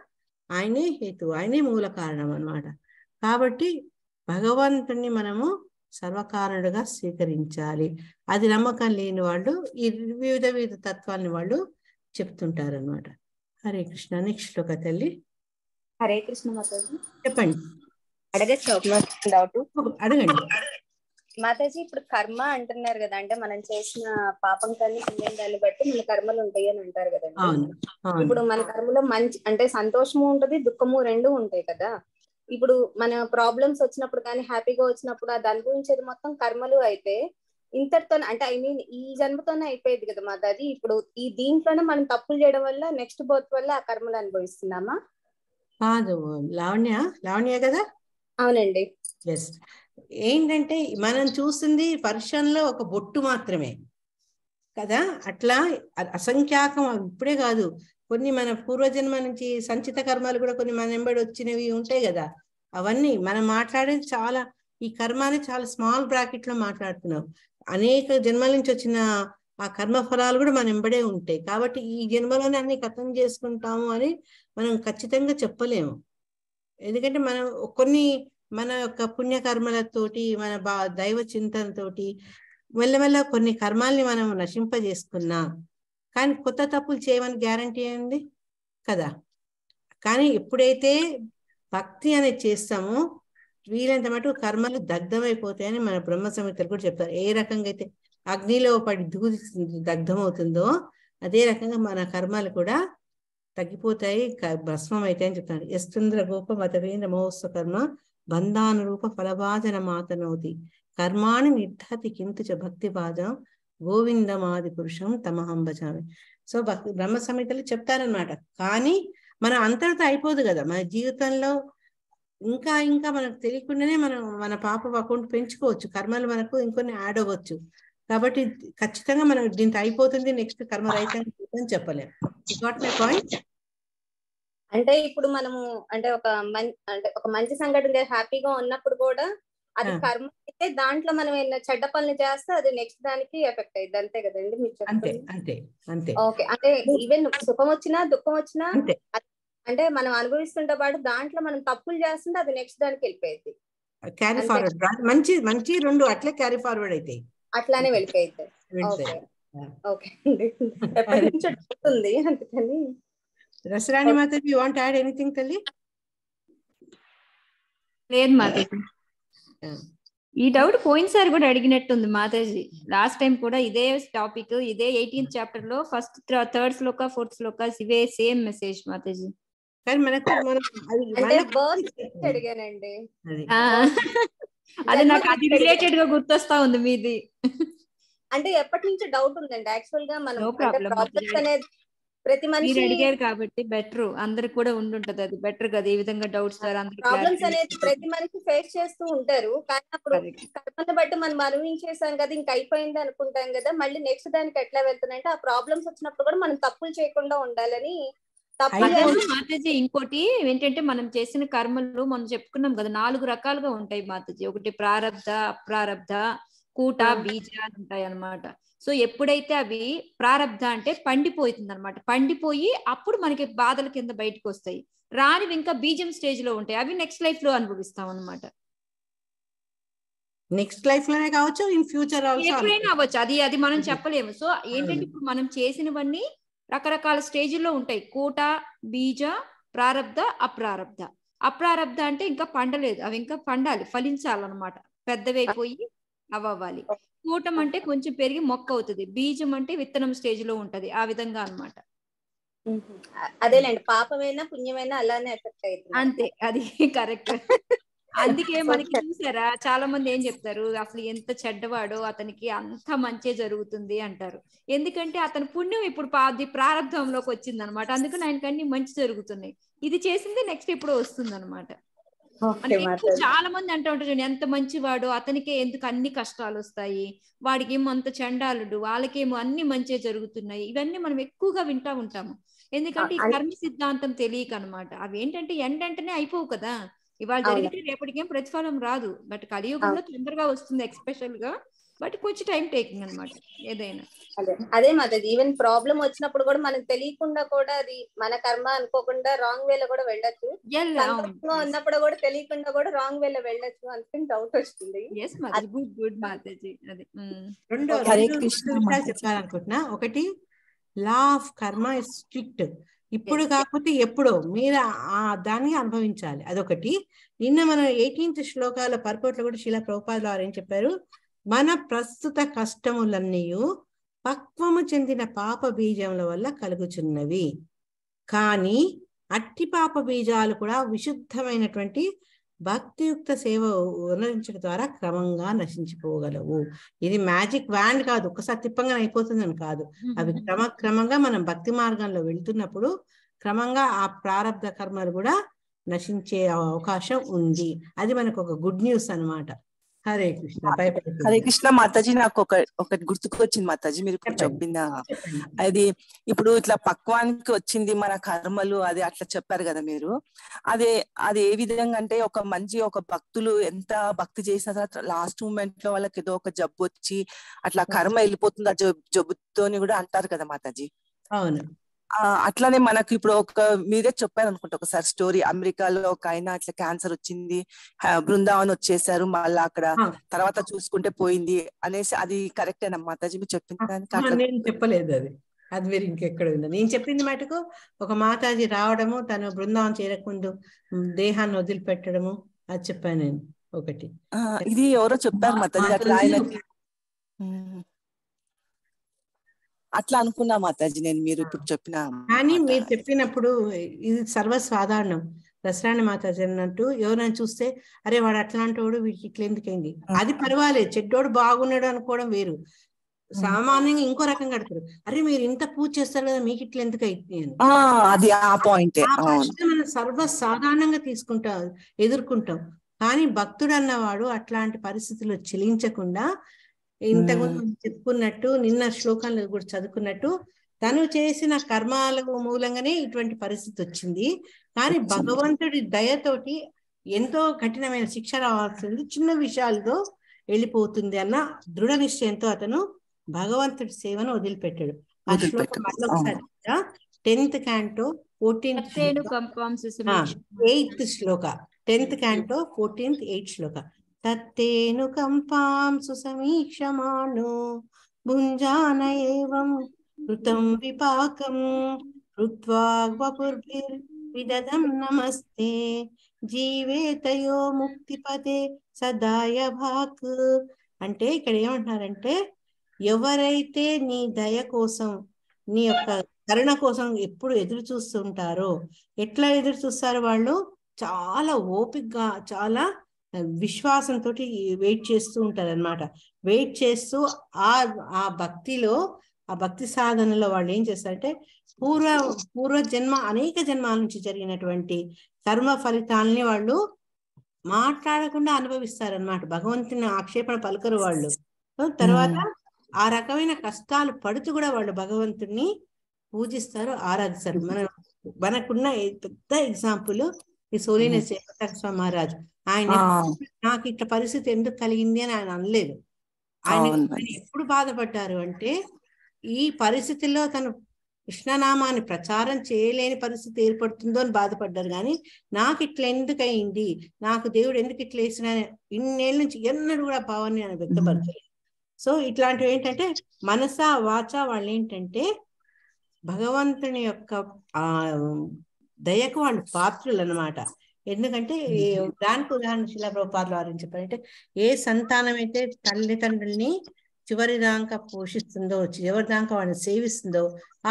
ఆయనే హేతు ఆయనే మూల కారణం అనమాట కాబట్టి భగవంతుని మనము సర్వకారణుడుగా స్వీకరించాలి అది నమ్మకం లేని వాళ్ళు ఈ వివిధ వివిధ తత్వాన్ని వాళ్ళు చెప్తుంటారనమాట హరే కృష్ణ నెక్స్ట్ ఒక తల్లి హరే కృష్ణ మాతాజీ చెప్పండి అడగచ్చు డౌట్ అడగండి మాతాజీ ఇప్పుడు కర్మ అంటున్నారు కదా అంటే మనం చేసిన పాపం కానీ పుణ్యం దాన్ని బట్టి మన కర్మలు ఉంటాయి అని అంటారు కదండి ఇప్పుడు మన కర్మలో మంచి అంటే సంతోషము ఉంటది దుఃఖము రెండు ఉంటాయి కదా ఇప్పుడు మన ప్రాబ్లమ్స్ వచ్చినప్పుడు కానీ హ్యాపీగా వచ్చినప్పుడు అది అనుభవించేది మొత్తం కర్మలు అయితే ఇంతటితో అంటే ఐ మీన్ ఈ జన్మతోనే అయిపోయేది కదా మాతాజీ ఇప్పుడు ఈ దీంట్లోనే మనం తప్పులు చేయడం వల్ల నెక్స్ట్ బర్త్ వల్ల ఆ కర్మలు అనుభవిస్తున్నామా కాదు లావణ్య లావణ్య కదా అవునండి ఎస్ ఏంటంటే మనం చూసింది లో ఒక బొట్టు మాత్రమే కదా అట్లా అసంఖ్యాకం ఇప్పుడే కాదు కొన్ని మన పూర్వజన్మ నుంచి సంచిత కర్మాలు కూడా కొన్ని మన వెంబడి వచ్చినవి ఉంటాయి కదా అవన్నీ మనం మాట్లాడేది చాలా ఈ కర్మాన్ని చాలా స్మాల్ బ్రాకెట్ లో మాట్లాడుతున్నాం అనేక జన్మల నుంచి వచ్చిన ఆ కర్మ ఫలాలు కూడా మన వెంబడే ఉంటాయి కాబట్టి ఈ జన్మలోనే అన్ని కథం చేసుకుంటాము అని మనం ఖచ్చితంగా చెప్పలేము ఎందుకంటే మనం కొన్ని మన యొక్క పుణ్యకర్మలతోటి మన బా దైవ చింతనతోటి మెల్లమెల్ల కొన్ని కర్మాల్ని మనం నశింపజేసుకున్నా కానీ కొత్త తప్పులు చేయమని గ్యారంటీ అయింది కదా కానీ ఎప్పుడైతే భక్తి అనేది చేస్తామో వీలంత మటుకు కర్మలు దగ్ధమైపోతాయని మన బ్రహ్మ సమితలు కూడా చెప్తారు ఏ రకంగా అయితే అగ్నిలో పడి దూది దగ్ధమవుతుందో అదే రకంగా మన కర్మలు కూడా తగ్గిపోతాయి భస్మం అయితే అని చెప్తాడు యశ్చంద్ర గోప మతవేంద్ర మోత్స కర్మ బంధానురూప ఫలభాజన మాతనోతి కర్మాణి నిర్ధతి కింతు చ భక్తి భాజం గోవిందమాది పురుషం తమహంబజామి సో సో బ్రహ్మ సమితలు చెప్తారనమాట కానీ మన అంతటితో అయిపోదు కదా మన జీవితంలో ఇంకా ఇంకా మనకు తెలియకుండానే మనం మన పాప అకౌంట్ పెంచుకోవచ్చు కర్మలు మనకు ఇంకొన్ని యాడ్ అవ్వచ్చు కాబట్టి ఖచ్చితంగా మనం దీంతో అయిపోతుంది నెక్స్ట్ కర్మ రైతం చెప్పలేము గాట్ మై పాయింట్ అంటే ఇప్పుడు మనము అంటే ఒక అంటే ఒక మంచి సంఘటన హ్యాపీగా ఉన్నప్పుడు కూడా అది కర్మ అయితే దాంట్లో మనం ఏమైనా చెడ్డ పనులు చేస్తే అది నెక్స్ట్ దానికి ఎఫెక్ట్ అయ్యింది అంతే కదండి మీరు అంతే అంతే ఓకే అంటే ఈవెన్ సుఖం వచ్చినా దుఃఖం వచ్చినా అంటే మనం అనుభవిస్తుంటే పాటు దాంట్లో మనం తప్పులు చేస్తుంటే అది నెక్స్ట్ దానికి వెళ్ళిపోయింది క్యారీ ఫార్వర్డ్ మంచి మంచి రెండు అట్లే క్యారీ ఫార్వర్డ్ అయితే అట్లానే వెళ్ళిపోయింది ఓకే ఓకే ఎప్పటి నుంచి అందుకని Rasrani Mataji, you want to add anything, లేదు మాతాజీ ఈ డౌట్ పోయినసారి కూడా అడిగినట్టుంది మాతాజీ లాస్ట్ టైం కూడా ఇదే టాపిక్ ఇదే ఎయిటీన్త్ చాప్టర్ లో first third shloka fourth shloka ఇవే సేమ్ మెసేజ్ మాతాజీ సరే మనకు అడిగానండి అది నాకు అది రిలేటెడ్ గా గుర్తొస్తా ఉంది మీది అంటే ఎప్పటి నుంచో డౌట్ ఉందండి యాక్చువల్ గా మనం ప్రాబ్లమ్స్ అనేది ప్రతి మనిషి అడిగారు కాబట్టి బెటర్ అందరికి కూడా ఉండుంటది అది బెటర్ కదా ఏ విధంగా డౌట్స్ ప్రాబ్లమ్స్ అనేది ప్రతి మనిషి ఫేస్ చేస్తూ ఉంటారు కానీ అప్పుడు కర్మను బట్టి మనం అనుభవించేసాం కదా ఇంకా అయిపోయింది అనుకుంటాం కదా మళ్ళీ నెక్స్ట్ దానికి ఎట్లా వెళ్తుందంటే ఆ ప్రాబ్లమ్స్ వచ్చినప్పుడు కూడా మనం తప్పులు చేయకుండా ఉండాలని మాతాజీ ఇంకోటి ఏంటంటే మనం చేసిన కర్మలు మనం చెప్పుకున్నాం కదా నాలుగు రకాలుగా ఉంటాయి మాతాజీ ఒకటి ప్రారబ్ధ అప్రారబ్ధ కూట బీజ ఉంటాయి అన్నమాట సో ఎప్పుడైతే అవి ప్రారంధ అంటే పండిపోతుంది అనమాట పండిపోయి అప్పుడు మనకి బాధల కింద బయటకు వస్తాయి రానివి ఇంకా బీజం స్టేజ్ లో ఉంటాయి అవి నెక్స్ట్ లైఫ్ లో అనుభవిస్తాం అనమాట నెక్స్ట్ లైఫ్ లోనే కావచ్చు ఇన్ ఫ్యూచర్ ఎప్పుడైనా అవ్వచ్చు అది అది మనం చెప్పలేము సో ఏంటంటే ఇప్పుడు మనం చేసినవన్నీ రకరకాల స్టేజ్ల్లో ఉంటాయి కూట బీజ ప్రారంధ అప్రారంధ అప్రారంధ అంటే ఇంకా పండలేదు అవి ఇంకా పండాలి ఫలించాలన్నమాట పెద్దవైపోయి అవ్వాలి కూటం అంటే కొంచెం పెరిగి మొక్క అవుతుంది బీజం అంటే విత్తనం స్టేజ్ లో ఉంటది ఆ విధంగా అనమాట అదేలేండి పాపమైనా పుణ్యమైనా అలానే ఎఫెక్ట్ అవుతుంది అంతే అది కరెక్ట్ అందుకే మనకి చూసారా చాలా మంది ఏం చెప్తారు అసలు ఎంత చెడ్డవాడో అతనికి అంత మంచి జరుగుతుంది అంటారు ఎందుకంటే అతని పుణ్యం ఇప్పుడు పాది ప్రారంభంలోకి వచ్చింది అనమాట అందుకని ఆయనకన్నీ మంచి జరుగుతున్నాయి ఇది చేసింది నెక్స్ట్ ఇప్పుడు వస్తుంది అనమాట చాలా మంది అంటూ ఉంటారు ఎంత మంచివాడు అతనికే ఎందుకు అన్ని కష్టాలు వస్తాయి వాడికేమో అంత చండాలుడు వాళ్ళకేమో అన్ని మంచి జరుగుతున్నాయి ఇవన్నీ మనం ఎక్కువగా వింటా ఉంటాము ఎందుకంటే ఈ కర్మ సిద్ధాంతం తెలియక అనమాట అవి ఏంటంటే ఎండంటేనే అయిపోవు కదా ఇవాళ జరిగితే రేపటికేం ప్రతిఫలం రాదు బట్ కలియుగంలో తొందరగా వస్తుంది ఎక్స్పెషల్ గా బట్ కొంచెం టైం టేకింగ్ అనమాట ఏదైనా అదే అదే మాది ఈవెన్ ప్రాబ్లం వచ్చినప్పుడు కూడా మనకు తెలియకుండా కూడా అది మన కర్మ అనుకోకుండా రాంగ్ వేలో కూడా వెళ్ళొచ్చు ఉన్నప్పుడు కూడా తెలియకుండా కూడా రాంగ్ వేలో వెళ్ళొచ్చు అనుకుని డౌట్ వస్తుంది గుడ్ గుడ్ మాతాజీ అది రెండు చెప్పాలనుకుంటున్నా ఒకటి law of karma is strict ఇప్పుడు కాకపోతే ఎప్పుడో మీరు ఆ దాన్ని అనుభవించాలి అదొకటి నిన్న మనం ఎయిటీన్త్ శ్లోకాల పర్పోట్లో కూడా శిలా ప్రభుపాదులు వారు ఏం చెప్పారు మన ప్రస్తుత కష్టములన్నీ పక్వము చెందిన పాప బీజముల వల్ల కలుగుచున్నవి కానీ అట్టి పాప బీజాలు కూడా విశుద్ధమైనటువంటి భక్తియుక్త సేవ వినరించక ద్వారా క్రమంగా నశించిపోగలవు ఇది మ్యాజిక్ వ్యాండ్ కాదు ఒక్కసారి తిప్పంగా అయిపోతుందని కాదు అవి క్రమక్రమంగా మనం భక్తి మార్గంలో వెళ్తున్నప్పుడు క్రమంగా ఆ ప్రారంభ కర్మలు కూడా నశించే అవకాశం ఉంది అది మనకు ఒక గుడ్ న్యూస్ అనమాట హరే కృష్ణ హరే కృష్ణ మాతాజీ నాకు ఒక ఒకటి గుర్తుకు వచ్చింది మాతాజీ మీరు చెప్పిన చెప్పిందా అది ఇప్పుడు ఇట్లా పక్వానికి వచ్చింది మన కర్మలు అది అట్లా చెప్పారు కదా మీరు అదే అది ఏ విధంగా అంటే ఒక మంచి ఒక భక్తులు ఎంత భక్తి చేసిన తర్వాత లాస్ట్ మూమెంట్ లో వాళ్ళకి ఏదో ఒక జబ్బు వచ్చి అట్లా కర్మ వెళ్ళిపోతుంది ఆ జబ్బుతోని కూడా అంటారు కదా మాతాజీ అవును అట్లానే మనకు ఇప్పుడు ఒక మీరే చెప్పారు అనుకుంటా ఒకసారి స్టోరీ అమెరికాలో ఒక ఆయన అట్లా క్యాన్సర్ వచ్చింది బృందావన్ వచ్చేసారు మళ్ళీ అక్కడ తర్వాత చూసుకుంటే పోయింది అనేసి అది కరెక్ట్ అన్న మాతాజీ మీరు చెప్పింది నేను చెప్పలేదు అది అది మీరు ఇంకెక్కడ ఉంది నేను చెప్పింది మటుకు ఒక మాతాజీ రావడము తను బృందావనం చేరకుండా దేహాన్ని వదిలిపెట్టడము అది చెప్పాను నేను ఒకటి ఇది ఎవరో చెప్పారు మాతాజీ అట్లా ఆయన అట్లా అనుకున్నా మాతాజీ నేను మీరు ఇప్పుడు చెప్పిన కానీ మీరు చెప్పినప్పుడు ఇది సర్వసాధారణం దసరాని మాతాజీ అన్నట్టు ఎవరైనా చూస్తే అరే వాడు అట్లాంటి వాడు వీడికి ఇట్లా ఎందుకైంది అది పర్వాలేదు చెడ్డోడు బాగున్నాడు అనుకోవడం వేరు సామాన్యంగా ఇంకో రకంగా కడతారు అరే మీరు ఇంత పూజ చేస్తారు కదా మీకు ఇట్లా ఎందుకు అయితే అది ఆ మనం సర్వసాధారణంగా తీసుకుంటాం ఎదుర్కొంటాం కానీ భక్తుడు అన్నవాడు అట్లాంటి పరిస్థితుల్లో చెలించకుండా ఇంతకుముందు చెప్పుకున్నట్టు నిన్న శ్లోకాలు కూడా చదువుకున్నట్టు తను చేసిన కర్మాల మూలంగానే ఇటువంటి పరిస్థితి వచ్చింది కానీ భగవంతుడి దయతోటి ఎంతో కఠినమైన శిక్ష రావాల్సింది చిన్న విషయాలతో వెళ్ళిపోతుంది అన్న దృఢ నిశ్చయంతో అతను భగవంతుడి సేవను వదిలిపెట్టాడు ఆ శ్లోకం మళ్ళొకసారి tenth canto fourteenth eighth shloka tenth canto fourteenth eighth shloka तत्तेऽनुकम्पां सुसमीक्षमाणो भुञ्जान एवं कृतं विपाकं कृत्वा वपुर्भिर्विदधं నమస్తే జీవేతయో ముక్తిపదే సదాయ భాక్ అంటే ఇక్కడ ఏమంటున్నారంటే ఎవరైతే నీ దయ కోసం నీ యొక్క కరుణ కోసం ఎప్పుడు ఎదురు చూస్తుంటారో ఎట్లా ఎదురు చూస్తారు వాళ్ళు చాలా ఓపిక్గా చాలా విశ్వాసంతో వెయిట్ చేస్తూ అనమాట వెయిట్ చేస్తూ ఆ ఆ భక్తిలో ఆ భక్తి సాధనలో వాళ్ళు ఏం చేస్తారంటే పూర్వ పూర్వజన్మ అనేక జన్మాల నుంచి జరిగినటువంటి కర్మ ఫలితాలని వాళ్ళు మాట్లాడకుండా అనుభవిస్తారు అనమాట భగవంతుని ఆక్షేపణ పలకరు వాళ్ళు తర్వాత ఆ రకమైన కష్టాలు పడుతూ కూడా వాళ్ళు భగవంతుడిని పూజిస్తారు ఆరాధిస్తారు మన మనకున్న పెద్ద ఎగ్జాంపుల్ ఈ సోలిన శేఖరస్వామి మహారాజు ఆయన నాకు ఇట్లా పరిస్థితి ఎందుకు కలిగింది అని ఆయన అనలేదు ఆయన ఎప్పుడు బాధపడ్డారు అంటే ఈ పరిస్థితిలో తను కృష్ణనామాన్ని ప్రచారం చేయలేని పరిస్థితి ఏర్పడుతుందో అని బాధపడ్డారు కానీ నాకు ఇట్లా ఎందుకు అయింది నాకు దేవుడు ఎందుకు ఇట్లా వేసిన ఇన్నేళ్ళ నుంచి ఎన్నడూ కూడా భావాన్ని ఆయన వ్యక్తపరచలేదు సో ఇట్లాంటివి ఏంటంటే మనసా వాచ వాళ్ళు ఏంటంటే భగవంతుని యొక్క ఆ దయకు వాళ్ళు పాత్రులు అనమాట ఎందుకంటే mm-hmm. దానికి ఉదాహరణ శిలా ప్రభుపాదులు వారు చెప్పారంటే ఏ సంతానం అయితే తల్లిదండ్రుల్ని చివరి దాకా పోషిస్తుందో చివరి దాకా వాడిని సేవిస్తుందో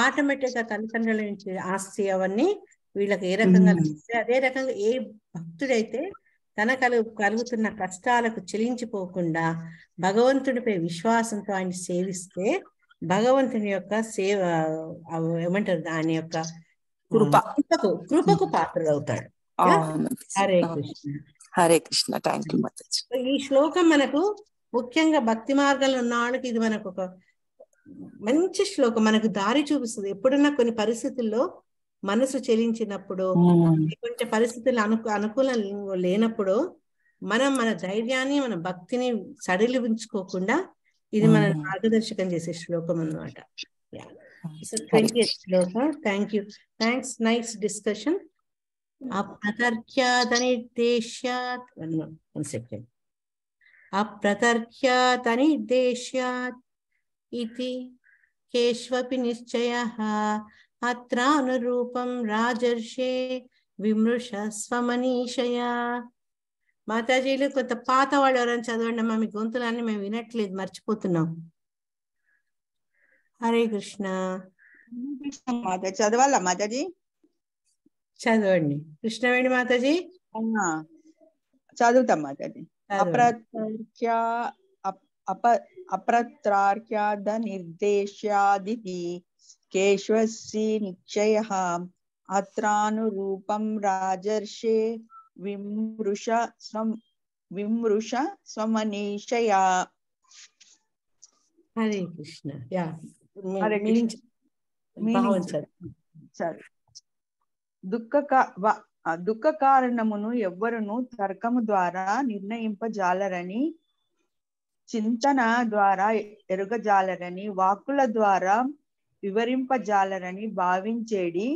ఆటోమేటిక్ గా తల్లిదండ్రుల నుంచి ఆస్తి అవన్నీ వీళ్ళకి ఏ రకంగా mm-hmm. అదే రకంగా ఏ భక్తుడైతే తన కలుగు కలుగుతున్న కష్టాలకు చెలించిపోకుండా భగవంతుడిపై విశ్వాసంతో ఆయన సేవిస్తే భగవంతుని యొక్క సేవ ఏమంటారు దాని యొక్క కృప కృపకు కృపకు పాత్రలవుతాడు హరే కృష్ణ హరే కృష్ణ థ్యాంక్ యూ ఈ శ్లోకం మనకు ముఖ్యంగా భక్తి మార్గంలో ఉన్న వాళ్ళకి ఇది మనకు ఒక మంచి శ్లోకం మనకు దారి చూపిస్తుంది ఎప్పుడన్నా కొన్ని పరిస్థితుల్లో మనసు చెలించినప్పుడు కొంచెం పరిస్థితులు అనుకు అనుకూలం లేనప్పుడు మనం మన ధైర్యాన్ని మన భక్తిని సడలించుకోకుండా ఇది మన మార్గదర్శకం చేసే శ్లోకం అన్నమాట So 20th sloka. Thank you. Thanks. Nice దేశ్యాత్ అప్రతర్క్యాతనిర్దేశ్యాత్ వన్ సెకండ్ అప్రతర్క్యాతనిర్దేశ్యాత్ ఇది కేష్వపి నిశ్చయ అత్రానురూపం రాజర్షే విమృషస్వమనీషయా మాతాజీలు కొంత పాత వాళ్ళు ఎవరైనా చదవండి అమ్మా మీ గొంతులన్నీ మేము వినట్లేదు మర్చిపోతున్నాం హరే కృష్ణ చదవాలా మాతాజీ చదవండి కృష్ణవేణి మాతాజీ చదువుతాం మాతాజీ అప్రత్య అప అప్రత్రార్ఖ్యాద నిర్దేశ్యాది కేశవస్సి నిశ్చయ అత్రానురూపం రాజర్షే విమృష స్వం విమృష స్వమనీషయా హరే కృష్ణ యా దుఃఖ కారణమును ఎవ్వరును తర్కము ద్వారా నిర్ణయింపజాలరని చింతన ద్వారా ఎరగజాలరని వాక్కుల ద్వారా వివరింపజాలరని భావించేడి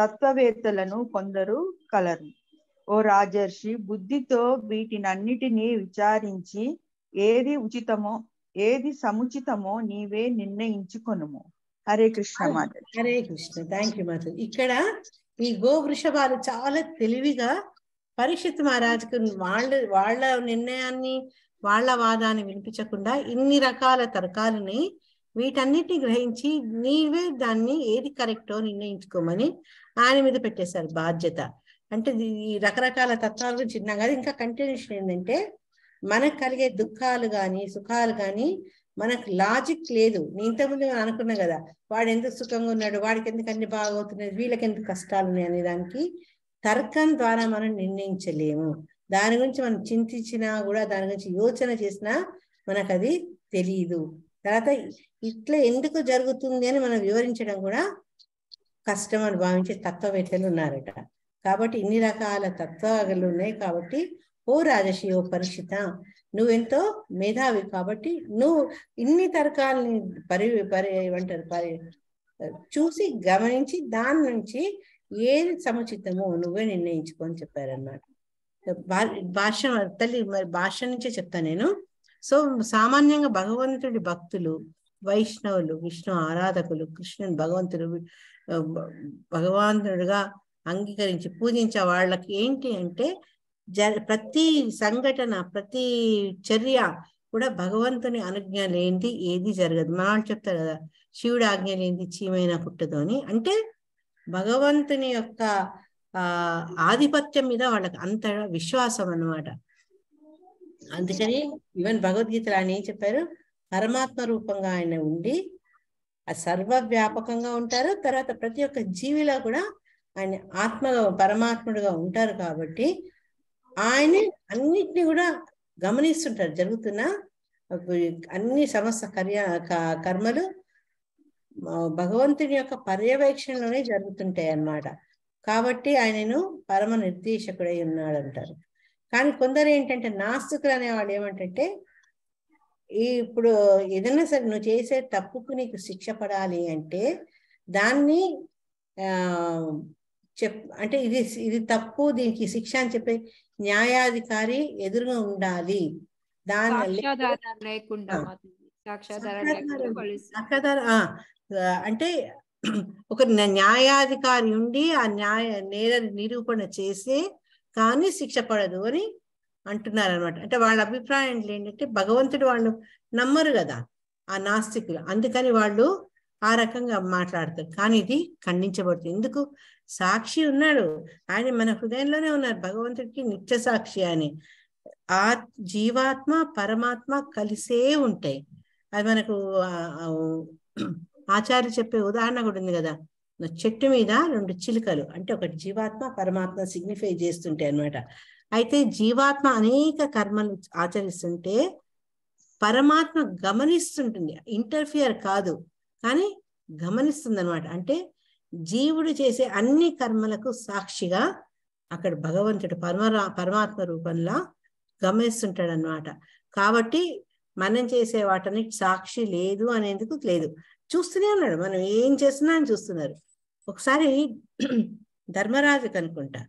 తత్వవేత్తలను కొందరు కలరు ఓ రాజర్షి బుద్ధితో వీటినన్నిటినీ విచారించి ఏది ఉచితమో ఏది సముచితమో నీవే నిర్ణయించుకొనుము హరే కృష్ణ మాట హరే కృష్ణ థ్యాంక్ యూ మాత ఇక్కడ ఈ గో వృషభాలు చాలా తెలివిగా పరీక్షిత్ మహారాజుకు వాళ్ళ వాళ్ళ నిర్ణయాన్ని వాళ్ళ వాదాన్ని వినిపించకుండా ఇన్ని రకాల తర్కాలని వీటన్నిటిని గ్రహించి నీవే దాన్ని ఏది కరెక్టో నిర్ణయించుకోమని ఆయన మీద పెట్టేశారు బాధ్యత అంటే ఈ రకరకాల తత్వాల గురించి విన్నాం ఇంకా కంటిన్యూషన్ ఏంటంటే మనకు కలిగే దుఃఖాలు కానీ సుఖాలు కానీ మనకు లాజిక్ లేదు నేను ఇంతకుముందు మనం అనుకున్నా కదా వాడు ఎందుకు సుఖంగా ఉన్నాడు వాడికి ఎందుకు అన్ని బాగవుతున్నాయి వీళ్ళకి ఎందుకు కష్టాలు ఉన్నాయి అనే దానికి తర్కం ద్వారా మనం నిర్ణయించలేము దాని గురించి మనం చింతించినా కూడా దాని గురించి యోచన చేసినా మనకు అది తెలియదు తర్వాత ఇట్లా ఎందుకు జరుగుతుంది అని మనం వివరించడం కూడా కష్టం అని భావించే తత్వవేత్తలు ఉన్నారట కాబట్టి ఇన్ని రకాల తత్వాలు ఉన్నాయి కాబట్టి ఓ ఓ పరిషిత నువ్వెంతో మేధావి కాబట్టి నువ్వు ఇన్ని తరకాలని పరి పరి ఏమంటారు పరి చూసి గమనించి దాని నుంచి ఏది సముచితమో నువ్వే నిర్ణయించుకొని చెప్పారన్నమాట భాష తల్లి మరి భాష నుంచే చెప్తాను నేను సో సామాన్యంగా భగవంతుడి భక్తులు వైష్ణవులు విష్ణు ఆరాధకులు కృష్ణుని భగవంతుడు భగవంతుడిగా అంగీకరించి పూజించే వాళ్ళకి ఏంటి అంటే ప్రతి సంఘటన ప్రతి చర్య కూడా భగవంతుని అనుజ్ఞ లేనిది ఏది జరగదు మా వాళ్ళు చెప్తారు కదా శివుడు ఆజ్ఞ లేనిది చీమైనా పుట్టదు అని అంటే భగవంతుని యొక్క ఆ ఆధిపత్యం మీద వాళ్ళకి అంత విశ్వాసం అన్నమాట అందుకని ఈవెన్ భగవద్గీతలు ఆయన ఏం చెప్పారు పరమాత్మ రూపంగా ఆయన ఉండి ఆ సర్వవ్యాపకంగా ఉంటారు తర్వాత ప్రతి ఒక్క జీవిలో కూడా ఆయన ఆత్మగా పరమాత్ముడుగా ఉంటారు కాబట్టి ఆయనే అన్నిటిని కూడా గమనిస్తుంటారు జరుగుతున్న అన్ని సమస్త కర్య కర్మలు భగవంతుని యొక్క పర్యవేక్షణలోనే జరుగుతుంటాయి అన్నమాట కాబట్టి ఆయనను పరమ నిర్దేశకుడై ఉన్నాడు అంటారు కానీ కొందరు ఏంటంటే నాస్తికులు అనేవాడు ఏమంటే ఈ ఇప్పుడు ఏదైనా సరే నువ్వు చేసే తప్పుకు నీకు శిక్ష పడాలి అంటే దాన్ని చెప్ అంటే ఇది ఇది తప్పు దీనికి శిక్ష అని చెప్పి న్యాయాధికారి ఎదురుగా ఉండాలి దాని అంటే *clears throat* ఒక న్యాయాధికారి ఉండి ఆ న్యాయ నేర నిరూపణ చేసి కానీ శిక్ష పడదు అని అంటున్నారు అనమాట అంటే వాళ్ళ అభిప్రాయం ఏంటంటే భగవంతుడు వాళ్ళు నమ్మరు కదా ఆ నాస్తికులు అందుకని వాళ్ళు ఆ రకంగా మాట్లాడతాడు కానీ ఇది ఖండించబడుతుంది ఎందుకు సాక్షి ఉన్నాడు ఆయన మన హృదయంలోనే ఉన్నారు భగవంతుడికి నిత్య సాక్షి అని ఆ జీవాత్మ పరమాత్మ కలిసే ఉంటాయి అది మనకు ఆచార్య చెప్పే ఉదాహరణ కూడా ఉంది కదా చెట్టు మీద రెండు చిలుకలు అంటే ఒకటి జీవాత్మ పరమాత్మ సిగ్నిఫై చేస్తుంటాయి అనమాట అయితే జీవాత్మ అనేక కర్మలు ఆచరిస్తుంటే పరమాత్మ గమనిస్తుంటుంది ఇంటర్ఫియర్ కాదు కానీ గమనిస్తుంది అనమాట అంటే జీవుడు చేసే అన్ని కర్మలకు సాక్షిగా అక్కడ భగవంతుడు పరమరా పరమాత్మ రూపంలో గమనిస్తుంటాడు అనమాట కాబట్టి మనం చేసే వాటిని సాక్షి లేదు అనేందుకు లేదు చూస్తూనే ఉన్నాడు మనం ఏం చేస్తున్నా అని చూస్తున్నారు ఒకసారి *clears throat* ధర్మరాజు కనుకుంటా